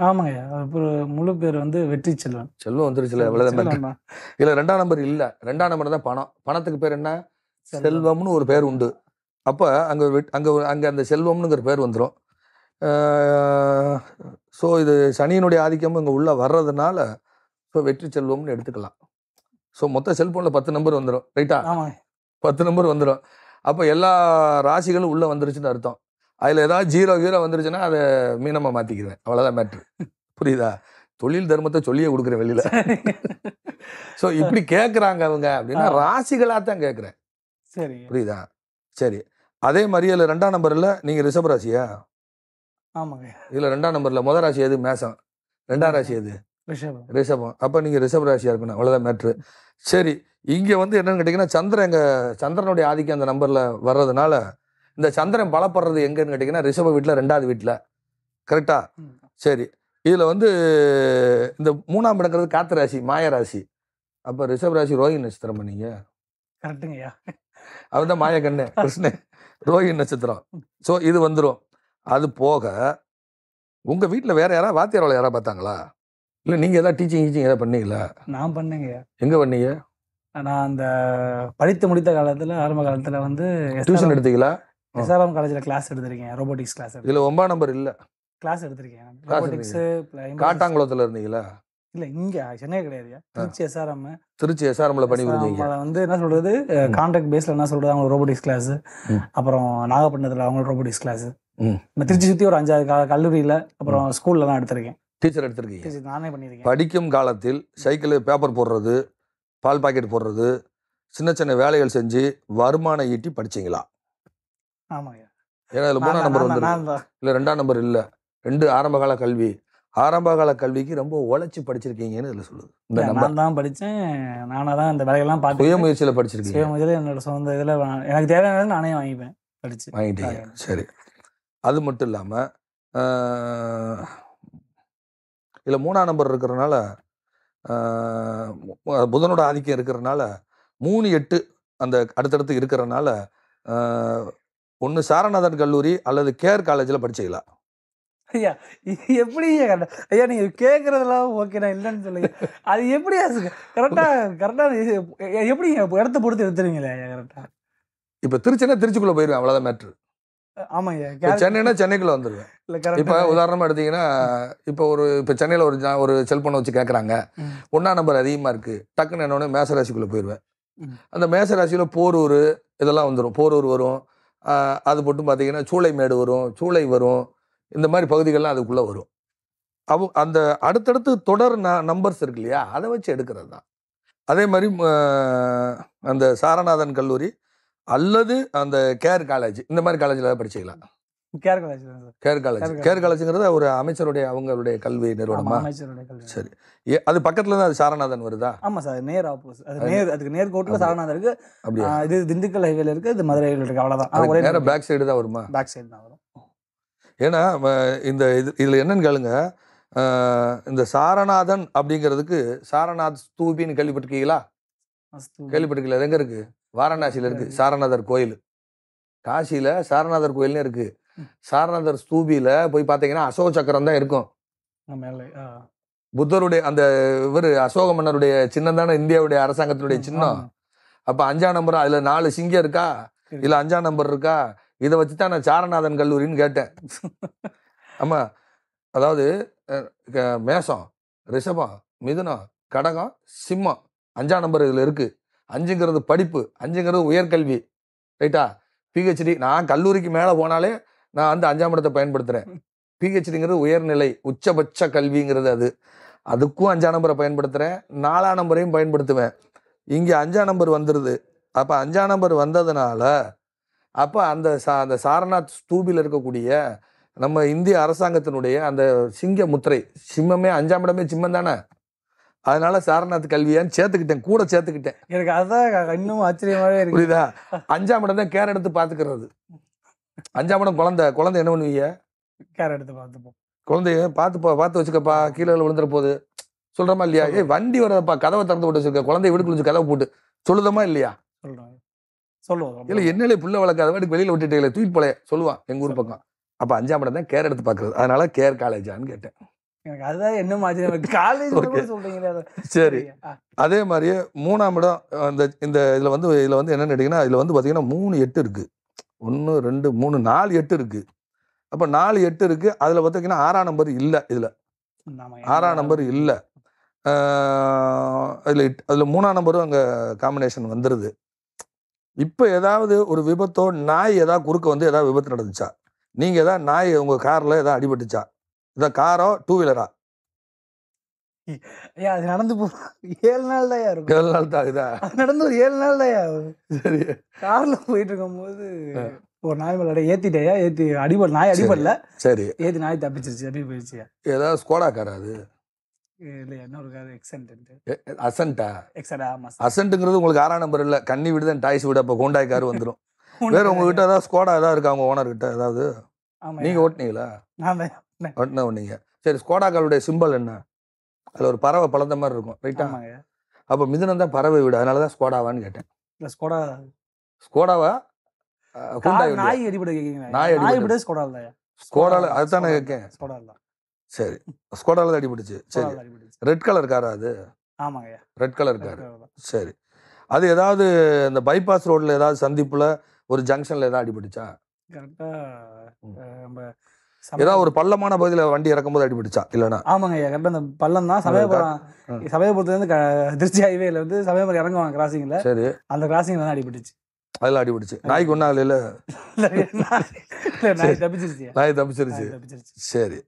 Speaker 1: ஆமாங்க அப்புறம் முழு பேர் வந்து வெற்றி செல்வன்
Speaker 2: செல்வம் வந்துருச்சுல விளதம் இதுல ரெண்டாம் நம்பர் இல்ல ரெண்டாம் நம்பர் தான் பணம் பணத்துக்கு பேர் என்ன செல்வம்னு ஒரு பேர் உண்டு அப்ப அங்க அங்க அங்க அந்த செல்வம்னுங்கிற பேர் வந்துடும் ஸோ இது சனியினுடைய ஆதிக்கமும் இங்கே உள்ளே வர்றதுனால ஸோ வெற்றி செல்வம்னு எடுத்துக்கலாம் ஸோ மொத்த செல்ஃபோனில் பத்து நம்பர் வந்துடும் ரைட்டா பத்து நம்பர் வந்துடும் அப்போ எல்லா ராசிகளும் உள்ளே வந்துருச்சுன்னு அர்த்தம் அதில் ஏதாவது ஜீரோ ஜீரோ வந்துருச்சுன்னா அதை மீனமாக மாற்றிக்கிறேன் அவ்வளோதான் மேட்ரு புரியுதா தொழில் தர்மத்தை சொல்லியே கொடுக்குற வெளியில் ஸோ இப்படி கேட்குறாங்க அவங்க அப்படின்னா ராசிகளாக தான் கேட்குறேன் சரி புரியுதா சரி அதே மாதிரி இல்லை ரெண்டாம் நம்பரில் நீங்கள் ரிஷப் ராசியா ஆமாங்க இதில் ரெண்டாம் நம்பரில் முதல் ராசி எது மேசம் ரெண்டாம் ராசி எது ரிஷபம் ரிஷபம் அப்போ நீங்கள் ரிஷப் ராசியாக இருக்கணும் அவ்வளோதான் மேட்ரு சரி இங்கே வந்து என்னென்னு கேட்டிங்கன்னா சந்திரன் எங்கள் சந்திரனுடைய ஆதிக்கம் அந்த நம்பரில் வர்றதுனால இந்த சந்திரன் பலப்படுறது எங்கன்னு கேட்டிங்கன்னா ரிஷப வீட்டில் ரெண்டாவது வீட்டில் கரெக்டா சரி இதில் வந்து இந்த மூணாம் இடங்கிறது காத்து ராசி மாய ராசி அப்போ ரிஷப ராசி ரோஹி நட்சத்திரம் பண்ணீங்க கரெக்டுங்கய்யா அவர் தான் மாய கண்ணு கிருஷ்ணன் ரோஹி நட்சத்திரம் ஸோ இது வந்துடும் அது போக உங்கள் வீட்டில் வேற யாராவது வாத்தியாரோட யாராவது பார்த்தாங்களா இல்லை நீங்கள் எதாவது டீச்சிங் கீச்சிங் எதாவது பண்ணீங்களா நான் பண்ணேங்க எங்கே பண்ணீங்க
Speaker 1: நான் அந்த படித்து முடித்த காலத்தில் ஆரம்ப காலத்தில் வந்து டியூஷன் எடுத்தீங்களா எஸ்ஆர்எம் காலேஜில் கிளாஸ் எடுத்திருக்கேன் ரோபோட்டிக்ஸ் கிளாஸ்
Speaker 2: இதில் ஒன்பா நம்பர் இல்லை
Speaker 1: கிளாஸ் எடுத்திருக்கேன் ரோபோட்டிக்ஸ்
Speaker 2: காட்டாங்குளத்தில் இருந்தீங்களா
Speaker 1: இல்லை இங்கே சென்னை கிடையாது திருச்சி எஸ்ஆர்எம்
Speaker 2: திருச்சி எஸ்ஆர்எம்ல பணி அதை
Speaker 1: வந்து என்ன சொல்கிறது கான்ட்ராக்ட் பேஸில் என்ன சொல்கிறது அவங்க ரோபோட்டிக்ஸ் கிளாஸ் அப்புறம் நாகப்பட்டினத்தில் அவங்க ரோபோட்டிக்ஸ் கிளாஸ் திருச்சி சுற்றி ஒரு அஞ்சாறு கல்லூரியில் அப்புறம் ஸ்கூலில் தான் எடுத்திருக்கேன்
Speaker 2: டீச்சர் எடுத்திருக்கீங்க நானே பண்ணியிருக்கேன் படிக்கும் காலத்தில் சைக்கிள் பேப்பர் போடுறது பால் பாக்கெட் போடுறது சின்ன சின்ன வேலைகள் செஞ்சு வருமானம் ஈட்டி படிச்சிங்களா
Speaker 1: ஏன்னா
Speaker 2: இதுல மூணாம் நம்பர் வந்து இல்ல ரெண்டாம் நம்பர் இல்ல ரெண்டு ஆரம்பகால கல்வி ஆரம்பகால கல்விக்கு ரொம்ப உழைச்சி படிச்சிருக்கீங்கன்னு இதுல சொல்லுது இந்த நம்பர்
Speaker 1: தான் படிச்சேன் நானாக தான் இந்த வேலையெல்லாம் பார்த்து முயற்சியில படிச்சிருக்கேன் சுயமுயற்சியில் என்னோட சொந்த இதுல எனக்கு தேவையானது நானே வாங்கிப்பேன் படிச்சு
Speaker 2: வாங்கிட்டீங்க சரி அது மட்டும் இல்லாம இதுல மூணாம் நம்பர் இருக்கிறதுனால புதனோட ஆதிக்கம் இருக்கிறதுனால மூணு எட்டு அந்த அடுத்தடுத்து இருக்கிறதுனால ஒன்று சாரநாதன் கல்லூரி அல்லது கேர் காலேஜில் படிச்சிக்கலாம் ஐயா
Speaker 1: எப்படி ஐயா நீங்கள் கேட்குறதெல்லாம் ஓகே நான் இல்லைன்னு சொல்லுங்க அது எப்படி கரெக்டாக கரெக்டாக எப்படி இடத்த பொறுத்து எடுத்துருவீங்களே ஐயா கரெக்டாக
Speaker 2: இப்போ திருச்சினா திருச்சிக்குள்ளே போயிருவேன் அவ்வளோதான் மேட்ரு ஆமாம் ஐயா சென்னைனா சென்னைக்குள்ளே வந்துடுவேன் இப்போ உதாரணமாக எடுத்தீங்கன்னா இப்போ ஒரு இப்போ சென்னையில் ஒரு ஒரு செல்ஃபோனை வச்சு கேட்குறாங்க ஒன்றா நம்பர் அதிகமாக இருக்குது டக்குன்னு என்னோடனே மேசராசிக்குள்ளே போயிடுவேன் அந்த மேசராசியில் போரூர் இதெல்லாம் வந்துடும் போரூர் வரும் அது மட்டும் பார்த்திங்கன்னா சூளைமேடு வரும் சூளை வரும் இந்த மாதிரி பகுதிகள்லாம் அதுக்குள்ளே வரும் அவு அந்த அடுத்தடுத்து தொடர் ந நம்பர்ஸ் இருக்கு இல்லையா அதை வச்சு எடுக்கிறது தான் அதே மாதிரி அந்த சாரநாதன் கல்லூரி அல்லது அந்த கேர் காலேஜ் இந்த மாதிரி காலேஜில் படிச்சுக்கலாம் care college care college care காலேஜுங்கிறது ஒரு அமைச்சருடைய அவங்களுடைய கல்வி நிறுவனமா
Speaker 1: அமைச்சருடைய
Speaker 2: சரி அது பக்கத்துல இருந்து அது சாரநாதன் வருதா
Speaker 1: ஆமா சார் நேர் ஆப்போசிட் அது நேர் அதுக்கு நேர் கோட்டில் சாரநாதன் இருக்கு அப்படியா இது திண்டுக்கல் ஹைவேல இருக்கு இது மதுரை ஹைவேல இருக்கு அவ்வளவுதான் நேரம் பேக்
Speaker 2: சைடு தான் வருமா பேக் சைடு தான் வரும் ஏன்னா இந்த இது இதுல என்னன்னு கேளுங்க இந்த சாரநாதன் அப்படிங்கிறதுக்கு சாரநாத் ஸ்தூபின்னு கேள்விப்பட்டிருக்கீங்களா கேள்விப்பட்டிருக்கீங்களா எங்க இருக்கு வாரணாசியில இருக்கு சாரநாதர் கோயில் காசியில் சாரநாதர் கோயில்னு இருக்கு சாரநாதர் ஸ்தூபியில போய் பார்த்தீங்கன்னா அசோக சக்கரம் தான் இருக்கும் புத்தருடைய அந்த இவர் அசோக மன்னருடைய சின்னம் தானே இந்தியாவுடைய அரசாங்கத்தினுடைய சின்னம் அப்ப அஞ்சாம் நம்பர் அதுல நாலு சிங்கம் இருக்கா இல்ல அஞ்சாம் நம்பர் இருக்கா இதை வச்சு தான் நான் சாரநாதன் கல்லூரின்னு கேட்டேன் ஆமா அதாவது மேசம் ரிஷபம் மிதுனம் கடகம் சிம்மம் அஞ்சாம் நம்பர் இதில் இருக்கு அஞ்சுங்கிறது படிப்பு அஞ்சுங்கிறது உயர்கல்வி ரைட்டா பிஹெச்டி நான் கல்லூரிக்கு மேலே போனாலே நான் அந்த அஞ்சாம் இடத்தை பயன்படுத்துகிறேன் பிஹெச்டிங்கிறது உயர்நிலை உச்சபட்ச கல்விங்கிறது அது அதுக்கும் அஞ்சாம் நம்பரை பயன்படுத்துகிறேன் நாலாம் நம்பரையும் பயன்படுத்துவேன் இங்கே அஞ்சாம் நம்பர் வந்துடுது அப்போ அஞ்சாம் நம்பர் வந்ததுனால அப்போ அந்த சா அந்த சாரநாத் ஸ்தூபியில் இருக்கக்கூடிய நம்ம இந்திய அரசாங்கத்தினுடைய அந்த சிங்க முத்திரை சிம்மமே அஞ்சாம் இடமே சிம்மம் தானே அதனால சாரநாத் கல்வியான்னு சேர்த்துக்கிட்டேன் கூட சேர்த்துக்கிட்டேன் எனக்கு அதுதான் இன்னும் ஆச்சரியமாகவே இருக்குதா அஞ்சாம் இடம் தான் கேர் எடுத்து பார்த்துக்கிறது அஞ்சாம் இடம் குழந்தை குழந்தை என்ன பண்ணுவீங்க கேர் எடுத்து பார்த்துப்போம் குழந்தைய பார்த்து பார்த்து வச்சுக்கப்பா கீழே விழுந்துற போகுது சொல்றமா இல்லையா ஏய் வண்டி வரப்பா கதவை திறந்து போட்டு வச்சிருக்க குழந்தைய வீடு குளிச்சு கதவை போட்டு சொல்லுதமா இல்லையா
Speaker 1: சொல்கிறாங்க சொல்லுவோம்
Speaker 2: இல்லை என்னலே பிள்ளை வளர்க்காத வாட்டுக்கு வெளியில விட்டுட்டு தூக்கி போல சொல்லுவான் எங்க ஊர் பக்கம் அப்போ அஞ்சாம் இடம் தான் கேர் எடுத்து பாக்குறது அதனால கேர் காலேஜான்னு கேட்டேன் எனக்கு அதுதான் என்ன மாதிரி காலேஜ் சொல்றீங்களே சரி அதே மாதிரியே மூணாம் இடம் இந்த இந்த இதுல வந்து இதுல வந்து என்னன்னு கேட்டிங்கன்னா இதுல வந்து பாத்தீங்கன்னா மூணு எட்டு இருக்கு ஒன்று ரெண்டு மூணு நாலு எட்டு இருக்குது அப்போ நாலு எட்டு இருக்குது அதில் பார்த்தீங்கன்னா ஆறாம் நம்பர் இல்லை இதில் ஆறாம் நம்பர் இல்லை அதில் அதில் மூணாம் நம்பரும் அங்கே காம்பினேஷன் வந்துடுது இப்போ ஏதாவது ஒரு விபத்தோ நாய் ஏதாவது குறுக்க வந்து ஏதாவது விபத்து நடந்துச்சா நீங்கள் ஏதாவது நாய் உங்கள் காரில் ஏதாவது அடிபட்டுச்சா இதான் காரோ டூ வீலரா
Speaker 1: ஏன் அது நடந்து போ ஏழு நாள் தான் இருக்கும் ஏழு நாள் தான் இதா நடந்து ஒரு ஏழு நாள் தான் சரி கார்ல போயிட்டு இருக்கும்போது ஒரு நாய் மேல ஏத்திட்டேயா ஏத்தி அடிபடல நாய் அடிபடல சரி ஏத்தி நாய் தப்பிச்சிருச்சு
Speaker 2: அப்படி போயிடுச்சு ஏதாவது ஸ்கோடா கார் அது இல்லை என்ன ஒரு ஆமா அசன்ட்டுங்கிறது உங்களுக்கு ஆறாம் நம்பர் இல்ல கண்ணி விடு டாய்ஸ் விடு அப்போ கோண்டாய் கார் வந்துடும் வேற உங்ககிட்ட ஏதாவது ஸ்கோடா ஏதாவது இருக்கா உங்க ஓனர் கிட்ட ஏதாவது நீங்க ஓட்டினீங்களா நான் ஓட்டின ஓட்டினீங்க சரி ஸ்கோடா காருடைய சிம்பல் என்ன அதில் ஒரு பறவை பழந்த மாதிரி இருக்கும் ரைட்டா அப்போ மிதுனம் தான் பறவை வீடு அதனால தான் ஸ்கோடாவான்னு கேட்டேன் ஸ்கோடா ஸ்கோடாவா நாய் அடிபட நாய் அடிபட ஸ்கோடா ஸ்கோடால அதுதான் கேட்கேன் ஸ்கோடா சரி ஸ்கோடால தான் அடிபிடிச்சு சரி ரெட் கலர் காரா அது ஆமாங்க ரெட் கலர் கார் சரி அது ஏதாவது இந்த பைபாஸ் ரோட்ல ஏதாவது சந்திப்புல ஒரு ஜங்ஷன்ல ஏதாவது அடிபடிச்சா
Speaker 1: கரெக்டாக நம்ம ஏதாவது ஒரு
Speaker 2: பள்ளமான பகுதியில் வண்டி இறக்கும்போது அடிபிடிச்சா இல்லைனா
Speaker 1: ஆமாங்க ஐயா கரெக்டாக அந்த பள்ளம் தான் சமயபுரம் சமயபுரத்துலேருந்து திருச்சி ஹைவேல வந்து சமயபுரம் இறங்குவாங்க கிராசிங்கில் சரி அந்த கிராசிங்கில் தான் அடிபிடிச்சு
Speaker 2: அதெல்லாம் அடிபிடிச்சு நாய்க்கு ஒன்றும் ஆகலையில இல்லை தப்பிச்சிருச்சு நாய் தப்பிச்சிருச்சு சரி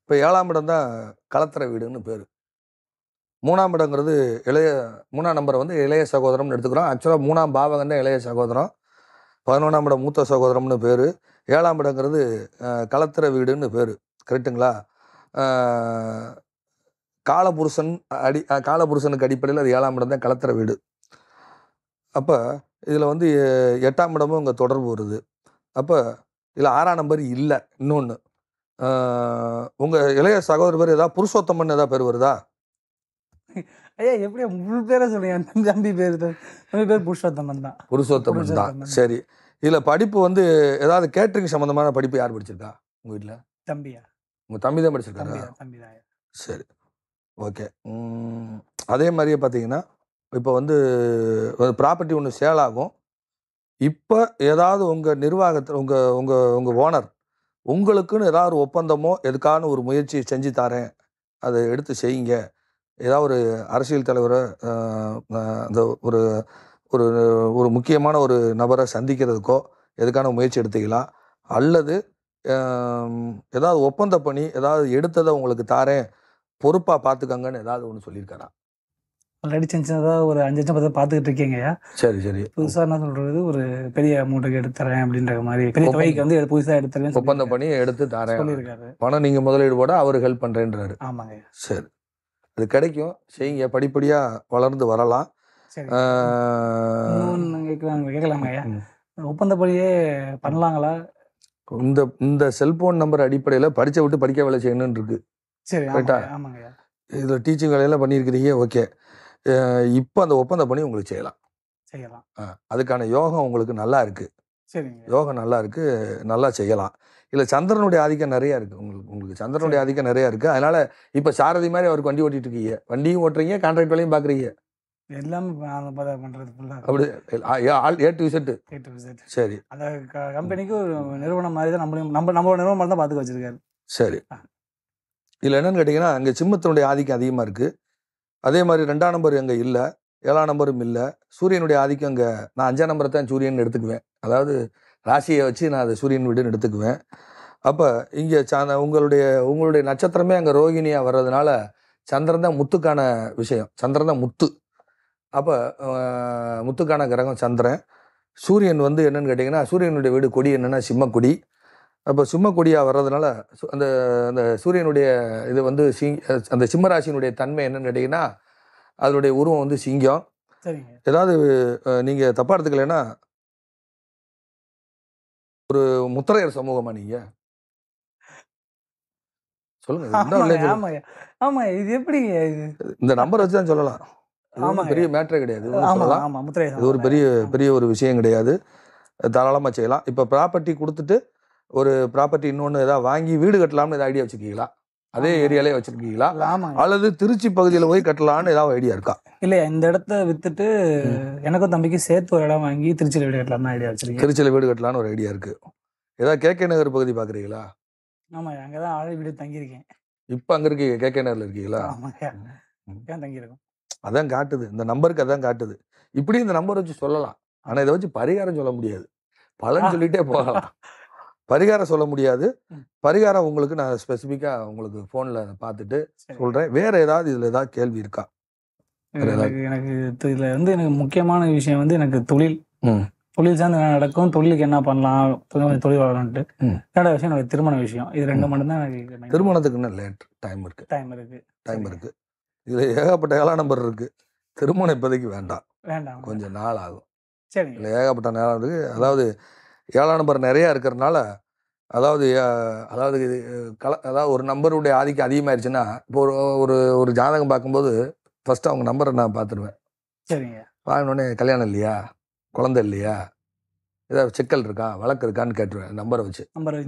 Speaker 2: இப்போ ஏழாம் இடம் தான் கலத்திர வீடுன்னு பேர் மூணாம் இடங்கிறது இளைய மூணாம் நம்பர் வந்து இளைய சகோதரம்னு எடுத்துக்கிறோம் ஆக்சுவலாக மூணாம் பாவகம் தான் இளைய சகோதரம் பதினொன்றாம் இடம் மூத்த சகோதரம்னு பேர் ஏழாம் இடங்கிறது கலத்திர வீடுன்னு பேர் கரெக்டுங்களா காலபுருஷன் அடி காலபுருஷனுக்கு அடிப்படையில் அது ஏழாம் இடம் தான் கலத்திர வீடு அப்போ இதில் வந்து எட்டாம் இடமும் இங்கே தொடர்பு வருது அப்போ இதில் ஆறாம் நம்பர் இல்லை இன்னொன்று உங்கள் இளைய சகோதரர் பேர் ஏதாவது புருஷோத்தமன் ஏதாவது பேர் வருதா
Speaker 1: ஐயா எப்படி முழு பேரை சொல்லுங்க தம்பி பேர் தம்பி பேர் புருஷோத்தமன்
Speaker 2: தான் புருஷோத்தமன் தான் சரி இதில் படிப்பு வந்து ஏதாவது கேட்ரிங் சம்மந்தமான படிப்பு யார் படிச்சிருக்கா உங்கள் வீட்டில் தம்பியா உங்கள் தம்பி தான் படிச்சிருக்காரு தம்பி தான் சரி ஓகே அதே மாதிரியே பார்த்தீங்கன்னா இப்போ வந்து ப்ராப்பர்ட்டி ஒன்று சேல் ஆகும் இப்போ ஏதாவது உங்கள் நிர்வாகத்தில் உங்கள் உங்கள் உங்கள் ஓனர் உங்களுக்குன்னு ஏதாவது ஒப்பந்தமோ எதுக்கான ஒரு முயற்சி செஞ்சு தரேன் அதை எடுத்து செய்யுங்க ஏதாவது ஒரு அரசியல் தலைவரை அந்த ஒரு ஒரு ஒரு முக்கியமான ஒரு நபரை சந்திக்கிறதுக்கோ எதுக்கான முயற்சி எடுத்துக்கலாம் அல்லது ஏதாவது ஒப்பந்த பண்ணி ஏதாவது எடுத்ததை உங்களுக்கு தாரேன் பொறுப்பாக பார்த்துக்கங்கன்னு ஏதாவது ஒன்று சொல்லியிருக்காரா
Speaker 1: ஆல்ரெடி சின்ன சின்னதாக ஒரு அஞ்சு லட்சம் பத்து பார்த்துக்கிட்டு இருக்கீங்கயா சரி சரி புதுசாக என்ன சொல்கிறது ஒரு பெரிய அமௌண்ட்டுக்கு எடுத்துறேன் அப்படின்ற மாதிரி பெரிய தொகைக்கு வந்து
Speaker 2: புதுசாக எடுத்துறேன் ஒப்பந்தம் பண்ணி எடுத்து தரேன் சொல்லியிருக்காரு பணம் நீங்கள் முதலீடு போட அவர் ஹெல்ப் பண்ணுறேன்றாரு ஆமாங்க சரி அது கிடைக்கும் செய்யுங்க படிப்படியாக வளர்ந்து வரலாம்
Speaker 1: கேட்கலாங்க ஒப்பந்தப்படியே பண்ணலாங்களா
Speaker 2: இந்த இந்த செல்போன் நம்பர் அடிப்படையில் படித்த விட்டு படிக்க வேலை செய்யணுன்னு இருக்கு சரி கரெக்டா இதில் டீச்சிங் வேலையெல்லாம் பண்ணியிருக்கிறீங்க ஓகே இப்போ அந்த ஒப்பந்த பண்ணி உங்களுக்கு செய்யலாம் செய்யலாம் அதுக்கான யோகம் உங்களுக்கு நல்லா இருக்கு சரி யோகம் நல்லா இருக்குது நல்லா செய்யலாம் இல்லை சந்திரனுடைய ஆதிக்கம் நிறையா இருக்குது உங்களுக்கு உங்களுக்கு சந்திரனுடைய ஆதிக்கம் நிறையா இருக்குது அதனால் இப்போ சாரதி மாதிரி அவருக்கு வண்டி ஓட்டிகிட்டு இருக்கீங்க வண்டியும் ஓட்டுறீங்க கான்ட்ராக்ட் வேலையும் பார்க்குறீங்க அப்படி ஏ சரி
Speaker 1: அந்த நிறுவனம் மாதிரி தான் நம்ம நம்மளோட நிறுவனம் தான்
Speaker 2: சரி இதில் என்னென்னு கேட்டிங்கன்னா ஆதிக்கம் அதிகமாக இருக்குது அதே மாதிரி ரெண்டாம் நம்பர் அங்கே இல்லை ஏழாம் நம்பரும் இல்லை சூரியனுடைய ஆதிக்கம் அங்கே நான் அஞ்சாம் நம்பரை தான் சூரியன் எடுத்துக்குவேன் அதாவது ராசியை வச்சு நான் அதை சூரியன் வீடுன்னு எடுத்துக்குவேன் அப்போ இங்கே சந்த உங்களுடைய உங்களுடைய நட்சத்திரமே அங்கே ரோகிணியாக வர்றதுனால சந்திரன் தான் முத்துக்கான விஷயம் சந்திரன் தான் முத்து அப்போ முத்துக்கான கிரகம் சந்திரன் சூரியன் வந்து என்னென்னு கேட்டிங்கன்னா சூரியனுடைய வீடு கொடி என்னென்னா சிம்மக்கொடி அப்போ சிம்மக்கொடியாக வர்றதுனால அந்த அந்த சூரியனுடைய இது வந்து சிங் அந்த சிம்மராசியினுடைய தன்மை என்னென்னு கேட்டிங்கன்னா அதனுடைய உருவம் வந்து சிங்கம் ஏதாவது நீங்கள் தப்பாக எடுத்துக்கலைன்னா ஒரு முத்திரையர் சமூகமா நீங்க சொல்லுங்க
Speaker 1: ஆமா இது எப்படி
Speaker 2: இந்த நம்பர் வச்சு தான் சொல்லலாம் பெரிய மேட்ரே கிடையாது இது ஒரு பெரிய பெரிய ஒரு விஷயம் கிடையாது தாராளமாக செய்யலாம் இப்போ ப்ராப்பர்ட்டி கொடுத்துட்டு ஒரு ப்ராப்பர்ட்டி இன்னொன்று ஏதாவது வாங்கி வீடு கட்டலாம்னு ஏதாவது ஐடியா வச்சுக்கிங்களா அதே ஏரியாலே வச்சிருக்கீங்களா அல்லது திருச்சி பகுதியில் போய் கட்டலான்னு ஏதாவது ஐடியா இருக்கா
Speaker 1: இல்லையா இந்த இடத்த வித்துட்டு எனக்கும் தம்பிக்கு சேர்த்து ஒரு இடம் வாங்கி திருச்சியில் வீடு கட்டலாம்னு ஐடியா வச்சிருக்கீங்க
Speaker 2: திருச்சியில் வீடு கட்டலான்னு ஒரு ஐடியா இருக்கு ஏதாவது கே கே நகர் பகுதி பாக்குறீங்களா
Speaker 1: ஆமா அங்கே தான் ஆழ வீடு தங்கியிருக்கேன்
Speaker 2: இப்போ அங்கே இருக்கீங்க கே கே நகரில் இருக்கீங்களா
Speaker 1: ஏன் தங்கியிருக்கோம்
Speaker 2: அதான் காட்டுது இந்த நம்பருக்கு அதான் காட்டுது இப்படி இந்த நம்பர் வச்சு சொல்லலாம் ஆனால் இதை வச்சு பரிகாரம் சொல்ல முடியாது பலன் சொல்லிட்டே போகலாம் பரிகாரம் சொல்ல முடியாது பரிகாரம் உங்களுக்கு நான் ஸ்பெசிஃபிக்காக உங்களுக்கு ஃபோனில் பார்த்துட்டு சொல்கிறேன் வேறு ஏதாவது இதில் ஏதாவது கேள்வி இருக்கா
Speaker 1: எனக்கு இதில் வந்து எனக்கு முக்கியமான விஷயம் வந்து எனக்கு தொழில் தொழில் சார்ந்து என்ன நடக்கும் தொழிலுக்கு என்ன பண்ணலாம் தொழில் வளரணும்ட்டு என்னோட விஷயம் எனக்கு திருமண விஷயம் இது ரெண்டு மட்டும் தான் எனக்கு
Speaker 2: திருமணத்துக்கு லேட் டைம் இருக்கு டைம் இருக்கு டைம் இருக்கு இதுல ஏகப்பட்ட ஏழாம் நம்பர் இருக்கு திருமணம் இப்போதைக்கு வேண்டாம் வேண்டாம் கொஞ்சம் நாள் ஆகும் சரி இல்லை ஏகப்பட்ட நேரம் இருக்கு அதாவது ஏழாம் நம்பர் நிறையா இருக்கிறனால அதாவது அதாவது கல அதாவது ஒரு நம்பருடைய ஆதிக்கம் அதிகமாயிருச்சுன்னா இப்போ ஒரு ஒரு ஒரு ஜாதகம் பார்க்கும்போது ஃபஸ்ட்டு அவங்க நம்பரை நான் பார்த்துருவேன் சரிங்க பார்க்கணுன்னே கல்யாணம் இல்லையா குழந்தை இல்லையா ஏதாவது சிக்கல் இருக்கா வழக்கு இருக்கான்னு கேட்டுருவேன் நம்பரை வச்சு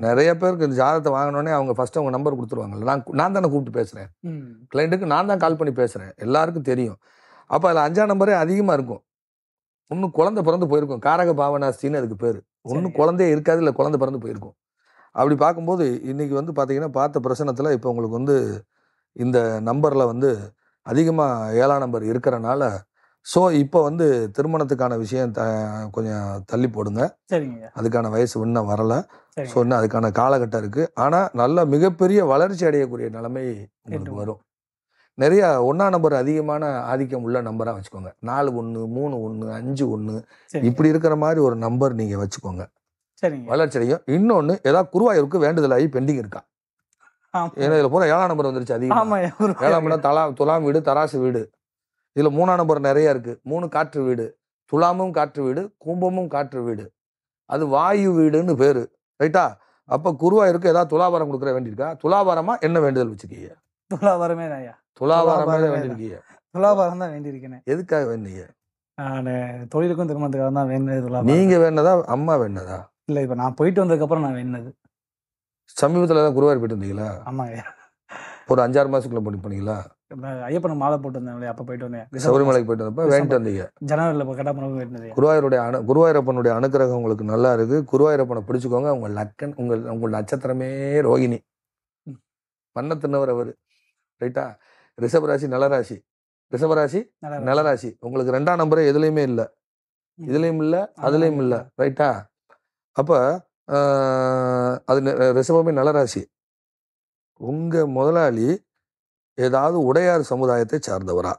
Speaker 2: நிறைய பேருக்கு இந்த ஜாதகத்தை வாங்கினோடனே அவங்க ஃபஸ்ட்டு அவங்க நம்பர் கொடுத்துருவாங்கல்ல நான் நான் தானே கூப்பிட்டு பேசுகிறேன் கிளைண்ட்டுக்கு நான் தான் கால் பண்ணி பேசுகிறேன் எல்லாருக்கும் தெரியும் அப்போ அதில் அஞ்சாம் நம்பரே அதிகமாக இருக்கும் இன்னும் குழந்தை பிறந்து போயிருக்கும் காரக பாவனாஸ்தின்னு அதுக்கு பேர் ஒன்றும் குழந்தைய இருக்காது இல்லை குழந்தை பிறந்து போயிருக்கும் அப்படி பார்க்கும்போது இன்றைக்கி வந்து பார்த்திங்கன்னா பார்த்த பிரசனத்தில் இப்போ உங்களுக்கு வந்து இந்த நம்பரில் வந்து அதிகமாக ஏழாம் நம்பர் இருக்கிறனால ஸோ இப்போ வந்து திருமணத்துக்கான விஷயம் த கொஞ்சம் தள்ளி போடுங்க சரிங்க அதுக்கான வயசு இன்னும் வரலை ஸோ இன்னும் அதுக்கான காலகட்டம் இருக்குது ஆனால் நல்ல மிகப்பெரிய வளர்ச்சி அடையக்கூடிய நிலைமை உங்களுக்கு வரும் நிறையா ஒன்றா நம்பர் அதிகமான ஆதிக்கம் உள்ள நம்பராக வச்சுக்கோங்க நாலு ஒன்று மூணு ஒன்று அஞ்சு ஒன்று இப்படி இருக்கிற மாதிரி ஒரு நம்பர் நீங்கள் வச்சுக்கோங்க வளர்ச்சி அடையும் இன்னொன்று ஏதாவது குருவாயூருக்கு வேண்டுதலாகி பெண்டிங் இருக்கா ஏன்னா இதில் பூரா ஏழாம் நம்பர் வந்துருச்சு அதிகம் ஏழாம் இடம் தலா துலாம் வீடு தராசு வீடு இதில் மூணாம் நம்பர் நிறைய இருக்கு மூணு காற்று வீடு துலாமும் காற்று வீடு கும்பமும் காற்று வீடு அது வாயு வீடுன்னு பேரு ரைட்டா அப்போ குருவாயூருக்கு ஏதாவது துலாபாரம் கொடுக்குற வேண்டியிருக்கா துலாபாரமா என்ன வேண்டுதல் வச்சுக்கீங்க
Speaker 1: துலாபாரமே ஐயா துலாபாரம் மேல வேண்டியிருக்கீங்க துலாபாரம் தான் வேண்டியிருக்கேன்
Speaker 2: எதுக்காக வேண்டிய
Speaker 1: நான் தொழிலுக்கும் திருமணத்துக்காக தான் வேண்டியது துலாபாரம் நீங்க
Speaker 2: வேணதா அம்மா வேண்டதா இல்ல இப்ப நான் போயிட்டு வந்ததுக்கப்புறம் நான் வேண்டினது சமீபத்துல தான் குருவாரி போயிட்டு வந்தீங்களா ஆமாங்க ஒரு அஞ்சாறு மாசத்துக்குள்ள பண்ணி பண்ணீங்களா
Speaker 1: ஐயப்பன் மாலை போட்டு வந்தேன் அப்ப போயிட்டு வந்தேன் சபரிமலைக்கு போயிட்டு வந்தப்ப வேண்டிட்டு வந்தீங்க ஜனவரியில் இப்போ கட்டா பண்ண வேண்டியது
Speaker 2: குருவாயூருடைய அணு குருவாயூரப்பனுடைய அனுக்கிரகம் உங்களுக்கு நல்லா இருக்கு குருவாயூரப்பனை பிடிச்சிக்கோங்க உங்கள் லக்கன் உங்கள் உங்கள் நட்சத்திரமே ரோகிணி பண்ண தின்னவர் அவர் ரைட்டா ரிஷபராசி நலராசி ரிஷபராசி நலராசி உங்களுக்கு ரெண்டாம் நம்பரே எதுலேயுமே இல்லை இதுலேயும் இல்லை அதுலேயும் இல்லை ரைட்டா அப்போ அது ரிஷபமே நலராசி உங்கள் முதலாளி ஏதாவது உடையார் சமுதாயத்தை சார்ந்தவரா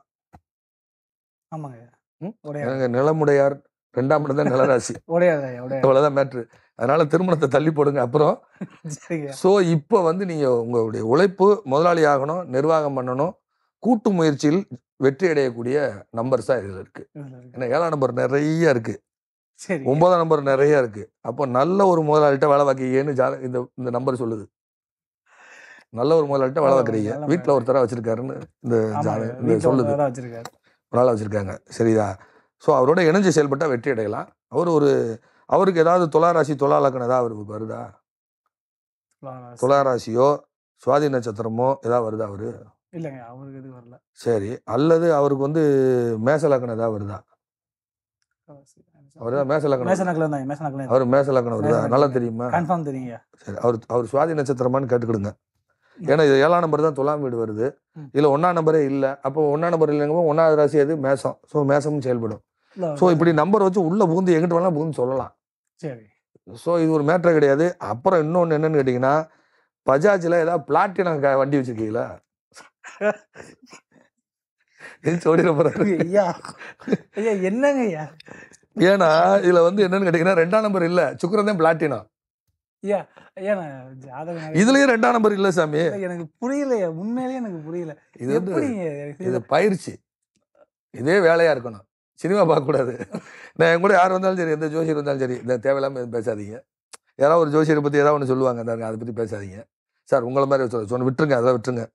Speaker 2: ஆமாங்க நிலமுடையார் ரெண்டாம் இடம் தான் நலராசி அவ்வளோதான் மேட்ரு அதனால திருமணத்தை தள்ளி போடுங்க அப்புறம் ஸோ இப்போ வந்து நீங்கள் உங்களுடைய உழைப்பு முதலாளி ஆகணும் நிர்வாகம் பண்ணணும் கூட்டு முயற்சியில் வெற்றி அடையக்கூடிய நம்பர்ஸா இதில் இருக்கு ஏன்னா ஏழாம் நம்பர் நிறைய இருக்கு ஒன்பதாம் நம்பர் நிறைய இருக்கு அப்போ நல்ல ஒரு முதலாளிட்ட வேலை வாக்கியேன்னு இந்த இந்த நம்பர் சொல்லுது நல்ல ஒரு முதலாளிட்ட வேலை வாக்குறீங்க வீட்டில் ஒருத்தர வச்சிருக்காருன்னு இந்த சொல்லுது ஒரு ஆளாக வச்சிருக்காங்க சரிதா ஸோ அவரோட இணைஞ்சு செயல்பட்டால் வெற்றி அடையலாம் அவர் ஒரு அவருக்கு ஏதாவது துளாராசி துலா ஏதாவது அவருக்கு வருதா துளாராசியோ சுவாதி நட்சத்திரமோ ஏதாவது வருதா அவரு
Speaker 1: இல்லைங்க அவருக்கு இது வரல
Speaker 2: சரி அல்லது அவருக்கு வந்து மேசலக்கணம் ஏதாவது வருதா அவர் தான் மேசலக்கணம் மேசலக்கணம்
Speaker 1: தான் மேசலக்கணம் அவர் மேசலக்கணம் வருதா நல்லா தெரியுமா
Speaker 2: கன்ஃபார்ம் தெரியுங்க சரி அவர் அவர் சுவாதி நட்சத்திரமானு கேட்டுக்கிடுங்க ஏன்னா இது ஏழாம் நம்பர் தான் துலாம் வீடு வருது இதில் ஒன்றாம் நம்பரே இல்லை அப்போ ஒன்றாம் நம்பர் இல்லைங்க ஒன்றாவது ராசி அது மேசம் ஸோ மேசமும் செயல்படும் ஸோ இப்படி நம்பர் வச்சு உள்ள பூந்து எங்கிட்ட வேணாலும் பூந்து சொல்லலாம் சரி ஸோ இது ஒரு மேட்டர் கிடையாது அப்புறம் இன்னொன்று என்னன்னு கேட்டிங்கன்னா பஜாஜில் ஏதாவது பிளாட்டினம் வண்டி வச்சுருக்கீங்களா ஏன்னா இதுல வந்து என்னன்னு ரெண்டாம் நம்பர் இல்ல இதுலயும் ரெண்டாம் நம்பர் இல்ல சாமி எனக்கு
Speaker 1: எனக்கு புரியல இது வந்து இது
Speaker 2: பயிற்சி இதே வேலையா இருக்கணும் சினிமா பார்க்கக்கூடாது நான் என் கூட யார் வந்தாலும் சரி எந்த ஜோசியர் வந்தாலும் சரி இந்த தேவையில்லாம பேசாதீங்க யாராவது ஒரு ஜோசியரை பத்தி ஏதாவது ஒன்று சொல்லுவாங்க அதை பத்தி பேசாதீங்க சார் உங்களை மாதிரி சொல்ல சொன்ன விட்டுருங்க அதெல்லாம் விட்டுருங்க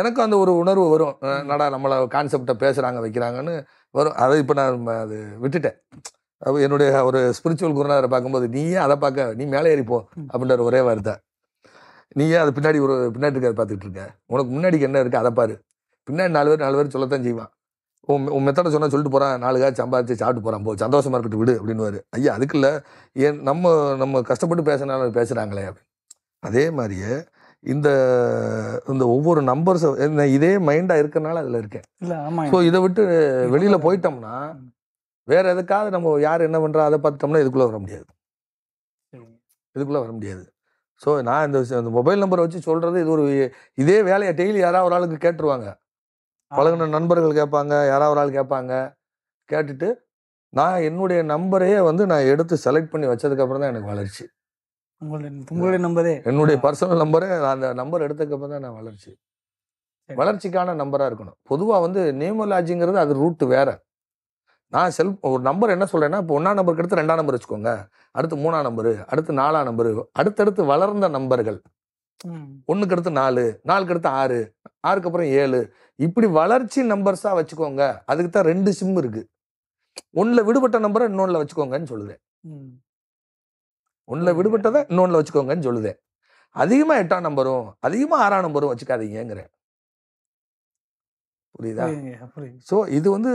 Speaker 2: எனக்கும் அந்த ஒரு உணர்வு வரும் நடா நம்மளை கான்செப்டை பேசுகிறாங்க வைக்கிறாங்கன்னு வரும் அதை இப்போ நான் அது விட்டுட்டேன் என்னுடைய ஒரு ஸ்பிரிச்சுவல் குருநாதரை பார்க்கும்போது நீயே அதை பார்க்க நீ மேலே ஏறிப்போ அப்படின்ற ஒரே வார்த்தை நீயே அது பின்னாடி ஒரு பின்னாடி இருக்கிறத பார்த்துக்கிட்டு இருக்க உனக்கு முன்னாடிக்கு என்ன இருக்குது அதை பாரு பின்னாடி நாலு பேர் நாலு பேர் சொல்லத்தான் செய்வான் உன் உன் மெத்தடை சொன்னால் சொல்லிட்டு போகிறான் நாலு காய் சம்பாதிச்சு சாப்பிட்டு போகிறான் போ சந்தோஷமாக இருக்கட்டும் விடு அப்படின்வாரு ஐயா அதுக்குள்ள ஏன் நம்ம நம்ம கஷ்டப்பட்டு பேசுனாலும் பேசுகிறாங்களே அப்படின்னு அதே மாதிரியே இந்த இந்த ஒவ்வொரு நம்பர்ஸ் இதே மைண்டாக இருக்கனால அதில் இருக்கேன் ஸோ இதை விட்டு வெளியில் போயிட்டோம்னா வேற எதுக்காவது நம்ம யார் என்ன பண்ணுறா அதை பார்த்துட்டோம்னா இதுக்குள்ளே வர முடியாது இதுக்குள்ளே வர முடியாது ஸோ நான் இந்த மொபைல் நம்பரை வச்சு சொல்கிறது இது ஒரு இதே வேலையை டெய்லி யாராவது ஒரு ஆளுக்கு கேட்டுருவாங்க பழகின நண்பர்கள் கேட்பாங்க யாராவது ஒரு ஆள் கேட்பாங்க கேட்டுட்டு நான் என்னுடைய நம்பரையே வந்து நான் எடுத்து செலக்ட் பண்ணி வச்சதுக்கப்புறம் தான் எனக்கு வளர்ச்சி உங்களுடைய நம்பரே என்னுடைய பர்சனல் நம்பரு அந்த நம்பர் எடுத்ததுக்கப்புறம் தான் நான் வளர்ச்சி வளர்ச்சிக்கான நம்பராக இருக்கணும் பொதுவாக வந்து நியூமலாஜிங்கிறது அது ரூட்டு வேற நான் செல் ஒரு நம்பர் என்ன சொல்கிறேன்னா இப்போ ஒன்றா நம்பருக்கு எடுத்து ரெண்டாம் நம்பர் வச்சுக்கோங்க அடுத்து மூணாம் நம்பரு அடுத்து நாலாம் நம்பரு அடுத்தடுத்து வளர்ந்த நம்பர்கள் ஒன்றுக்கு அடுத்து நாலு நாலுக்கு அடுத்து ஆறு ஆறுக்கு அப்புறம் ஏழு இப்படி வளர்ச்சி நம்பர்ஸாக வச்சுக்கோங்க அதுக்கு தான் ரெண்டு சிம் இருக்குது ஒன்றில் விடுபட்ட நம்பரை இன்னொன்றில் வச்சுக்கோங்கன்னு சொல்லுதேன் ஒன்றில் விடுபட்டதை இன்னொன்றில் வச்சுக்கோங்கன்னு சொல்லுதேன் அதிகமாக எட்டாம் நம்பரும் அதிகமாக ஆறாம் நம்பரும் வச்சுக்காதீங்கிறேன் புரியுதா ஸோ இது வந்து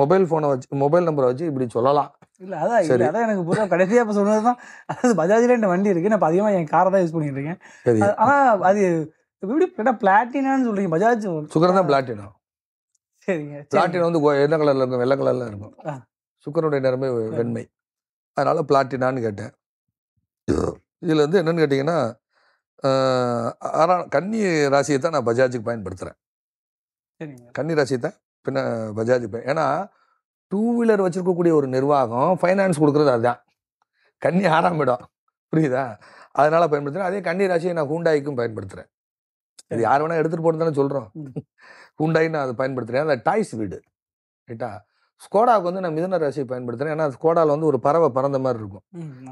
Speaker 2: மொபைல் ஃபோனை வச்சு மொபைல் நம்பரை வச்சு இப்படி சொல்லலாம்
Speaker 1: இல்லை அதான் சரி அதான் எனக்கு புரிய கடைசியாக இப்போ சொன்னது தான் அதாவது பஜாஜில் என்ன வண்டி இருக்குது நான் இப்போ அதிகமாக என் காரை தான் யூஸ் பண்ணிட்டு
Speaker 2: இருக்கேன்
Speaker 1: ஆனால் அது எப்படி பிளாட்டினான்னு சொல்கிறீங்க பஜாஜ்
Speaker 2: சுகர் தான் பிளாட்டினம் சரிங்க பிளாட்டினம் வந்து என்ன கலரில் இருக்கும் வெள்ளை கலரில் இருக்கும் சுக்கரனுடைய நிறமை வெண்மை அதனால் பிளாட்டினான்னு கேட்டேன் இதில் வந்து என்னென்னு கேட்டிங்கன்னா ஆனால் கன்னி ராசியை தான் நான் பஜாஜுக்கு பயன்படுத்துகிறேன் கன்னி ராசியை தான் பின்ன பஜாஜ் பயன் ஏன்னா டூ வீலர் வச்சுருக்கக்கூடிய ஒரு நிர்வாகம் ஃபைனான்ஸ் கொடுக்குறது அதுதான் கன்னி ஆரம்பிடும் புரியுதா அதனால் பயன்படுத்துகிறேன் அதே கன்னி ராசியை நான் ஹூண்டாய்க்கும் பயன்படுத்துகிறேன் இது யார் வேணால் எடுத்துகிட்டு போகணும் தானே சொல்கிறோம் ஹூண்டாயின்னு நான் அதை பயன்படுத்துகிறேன் அந்த டாய்ஸ் வீடு ரைட்டா ஸ்கோடாவுக்கு வந்து நான் மிதன ராசியை பயன்படுத்துகிறேன் ஏன்னா ஸ்கோடாவில் வந்து ஒரு பறவை பறந்த மாதிரி இருக்கும்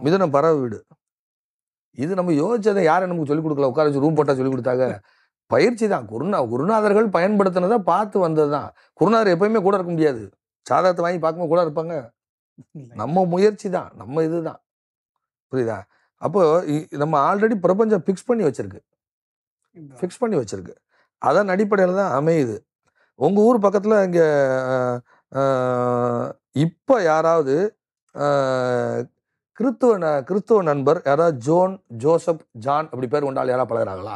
Speaker 2: மிதனம் பறவை வீடு இது நம்ம யோசிச்சதை யாரும் நமக்கு சொல்லிக் கொடுக்கல உட்கார வச்சு ரூம் போட்டால் சொல்லிக் கொடுத்தாங்க பயிற்சி தான் குருநா குருநாதர்கள் பயன்படுத்தினதை பார்த்து வந்தது தான் குருநாதர் எப்பயுமே கூட இருக்க முடியாது சாதகத்தை வாங்கி பார்க்கும் கூட இருப்பாங்க நம்ம முயற்சி தான் நம்ம இது தான் புரியுதா அப்போ நம்ம ஆல்ரெடி பிரபஞ்சம் ஃபிக்ஸ் பண்ணி வச்சிருக்கு ஃபிக்ஸ் பண்ணி வச்சிருக்கு அதன் அடிப்படையில் தான் அமையுது உங்கள் ஊர் பக்கத்தில் இங்கே இப்போ யாராவது ந கிறித்துவ நண்பர் யாராவது ஜோன் ஜோசப் ஜான் அப்படி பேர் கொண்டால் யாராவது பழகிறாங்களா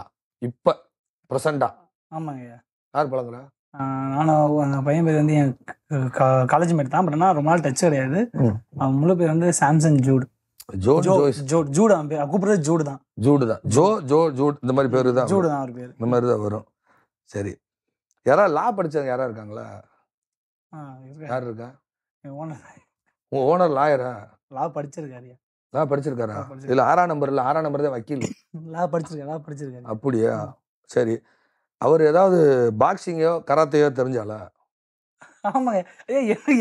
Speaker 2: இப்போ ப்ரெசண்டா ஆமாங்க யார் பழகுறா
Speaker 1: நானும் எங்கள் பையன் பேர் வந்து என் காலேஜ் மேட் தான் பட் ஆனால் ரொம்ப நாள் டச் கிடையாது அவன் முழு பேர் வந்து Samsung Jude Joe Jose Joe Jude அவன் பேர் கூப்பிடுறது ஜூடு தான்
Speaker 2: ஜூடு தான் ஜோ ஜோ ஜூட் இந்த மாதிரி பேர் தான் ஜூடு தான் அவர் பேர் இந்த மாதிரி தான் வரும் சரி யாராவது லா படித்தவங்க யாராவது இருக்காங்களா யார் இருக்கா ஓனர் ஓனர் லாயரா
Speaker 1: லா படிச்சிருக்காருயா
Speaker 2: லா படிச்சிருக்காரா இதுல ஆறாம் நம்பர் இல்லை ஆறாம் நம்பர் தான் வக்கீல்
Speaker 1: லா படிச்சிருக்காரு லா படிச்சிருக்காரு
Speaker 2: அப்படியா சரி அவர் ஏதாவது பாக்ஸிங்கோ கராத்தையோ தெரிஞ்சாலா
Speaker 1: ஆமாங்க ஏ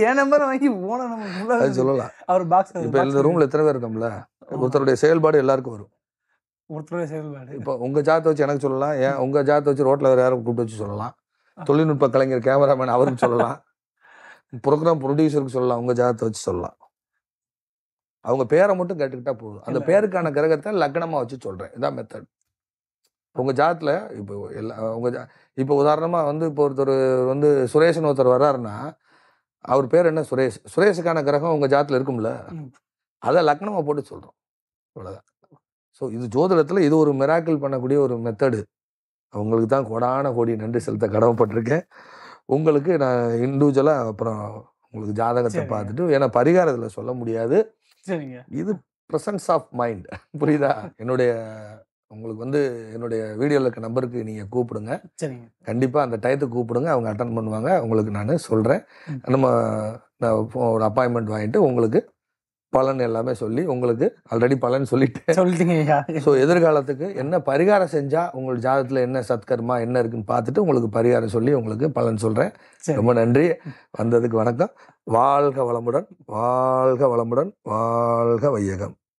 Speaker 1: என் நம்பர் வாங்கி போன நம்பர் சொல்லலாம் அவர் பாக்ஸ் இப்போ இந்த ரூம்ல
Speaker 2: எத்தனை பேர் இருக்கோம்ல ஒருத்தருடைய செயல்பாடு எல்லாருக்கும் வரும்
Speaker 1: ஒருத்தருடைய செயல்பாடு
Speaker 2: இப்போ உங்க ஜாத்தை வச்சு எனக்கு சொல்லலாம் ஏன் உங்க ஜாத்தை வச்சு ரோட்ல வேற யாரும் கூப்பிட்டு வச்சு சொல்லலாம் தொழில்நுட்ப கலைஞர் கேமராமேன் அவருக்கு சொல்லலாம் ப்ரோக்ராம் ப்ரொடியூசருக்கு சொல்லலாம் உங்கள் ஜாதத்தை வச்சு சொல்லலாம் அவங்க பேரை மட்டும் கேட்டுக்கிட்டா போதும் அந்த பேருக்கான கிரகத்தை லக்னமாக வச்சு சொல்கிறேன் இதான் மெத்தட் உங்கள் ஜாத்தில் இப்போ எல்லா உங்கள் ஜா இப்போ உதாரணமாக வந்து இப்போ ஒருத்தர் வந்து சுரேஷன் ஒருத்தர் வர்றாருன்னா அவர் பேர் என்ன சுரேஷ் சுரேஷுக்கான கிரகம் உங்கள் ஜாத்தில் இருக்கும்ல அதை லக்னமாக போட்டு சொல்கிறோம் இவ்வளோதான் ஸோ இது ஜோதிடத்தில் இது ஒரு மிராக்கிள் பண்ணக்கூடிய ஒரு மெத்தடு அவங்களுக்கு தான் கொடான கோடி நன்றி செலுத்த கடமைப்பட்டிருக்கேன் உங்களுக்கு நான் இண்டிவிஜுவலாக அப்புறம் உங்களுக்கு ஜாதகத்தை பார்த்துட்டு ஏன்னா பரிகாரத்தில் சொல்ல முடியாது சரிங்க இது ப்ரெசன்ஸ் ஆஃப் மைண்ட் புரியுதா என்னுடைய உங்களுக்கு வந்து என்னுடைய வீடியோவில் இருக்க நம்பருக்கு நீங்கள் கூப்பிடுங்க சரிங்க கண்டிப்பாக அந்த டயத்தை கூப்பிடுங்க அவங்க அட்டன் பண்ணுவாங்க உங்களுக்கு நான் சொல்கிறேன் நம்ம நான் ஒரு அப்பாயின்மெண்ட் வாங்கிட்டு உங்களுக்கு பலன் எல்லாமே சொல்லி உங்களுக்கு ஆல்ரெடி பலன் சொல்லிட்டேன் சொல்லிட்டீங்க ஸோ எதிர்காலத்துக்கு என்ன பரிகாரம் செஞ்சால் உங்கள் ஜாதகத்தில் என்ன சத்கர்மா என்ன இருக்குன்னு பார்த்துட்டு உங்களுக்கு பரிகாரம் சொல்லி உங்களுக்கு பலன் சொல்கிறேன் ரொம்ப நன்றி வந்ததுக்கு வணக்கம் வாழ்க வளமுடன் வாழ்க வளமுடன் வாழ்க வையகம்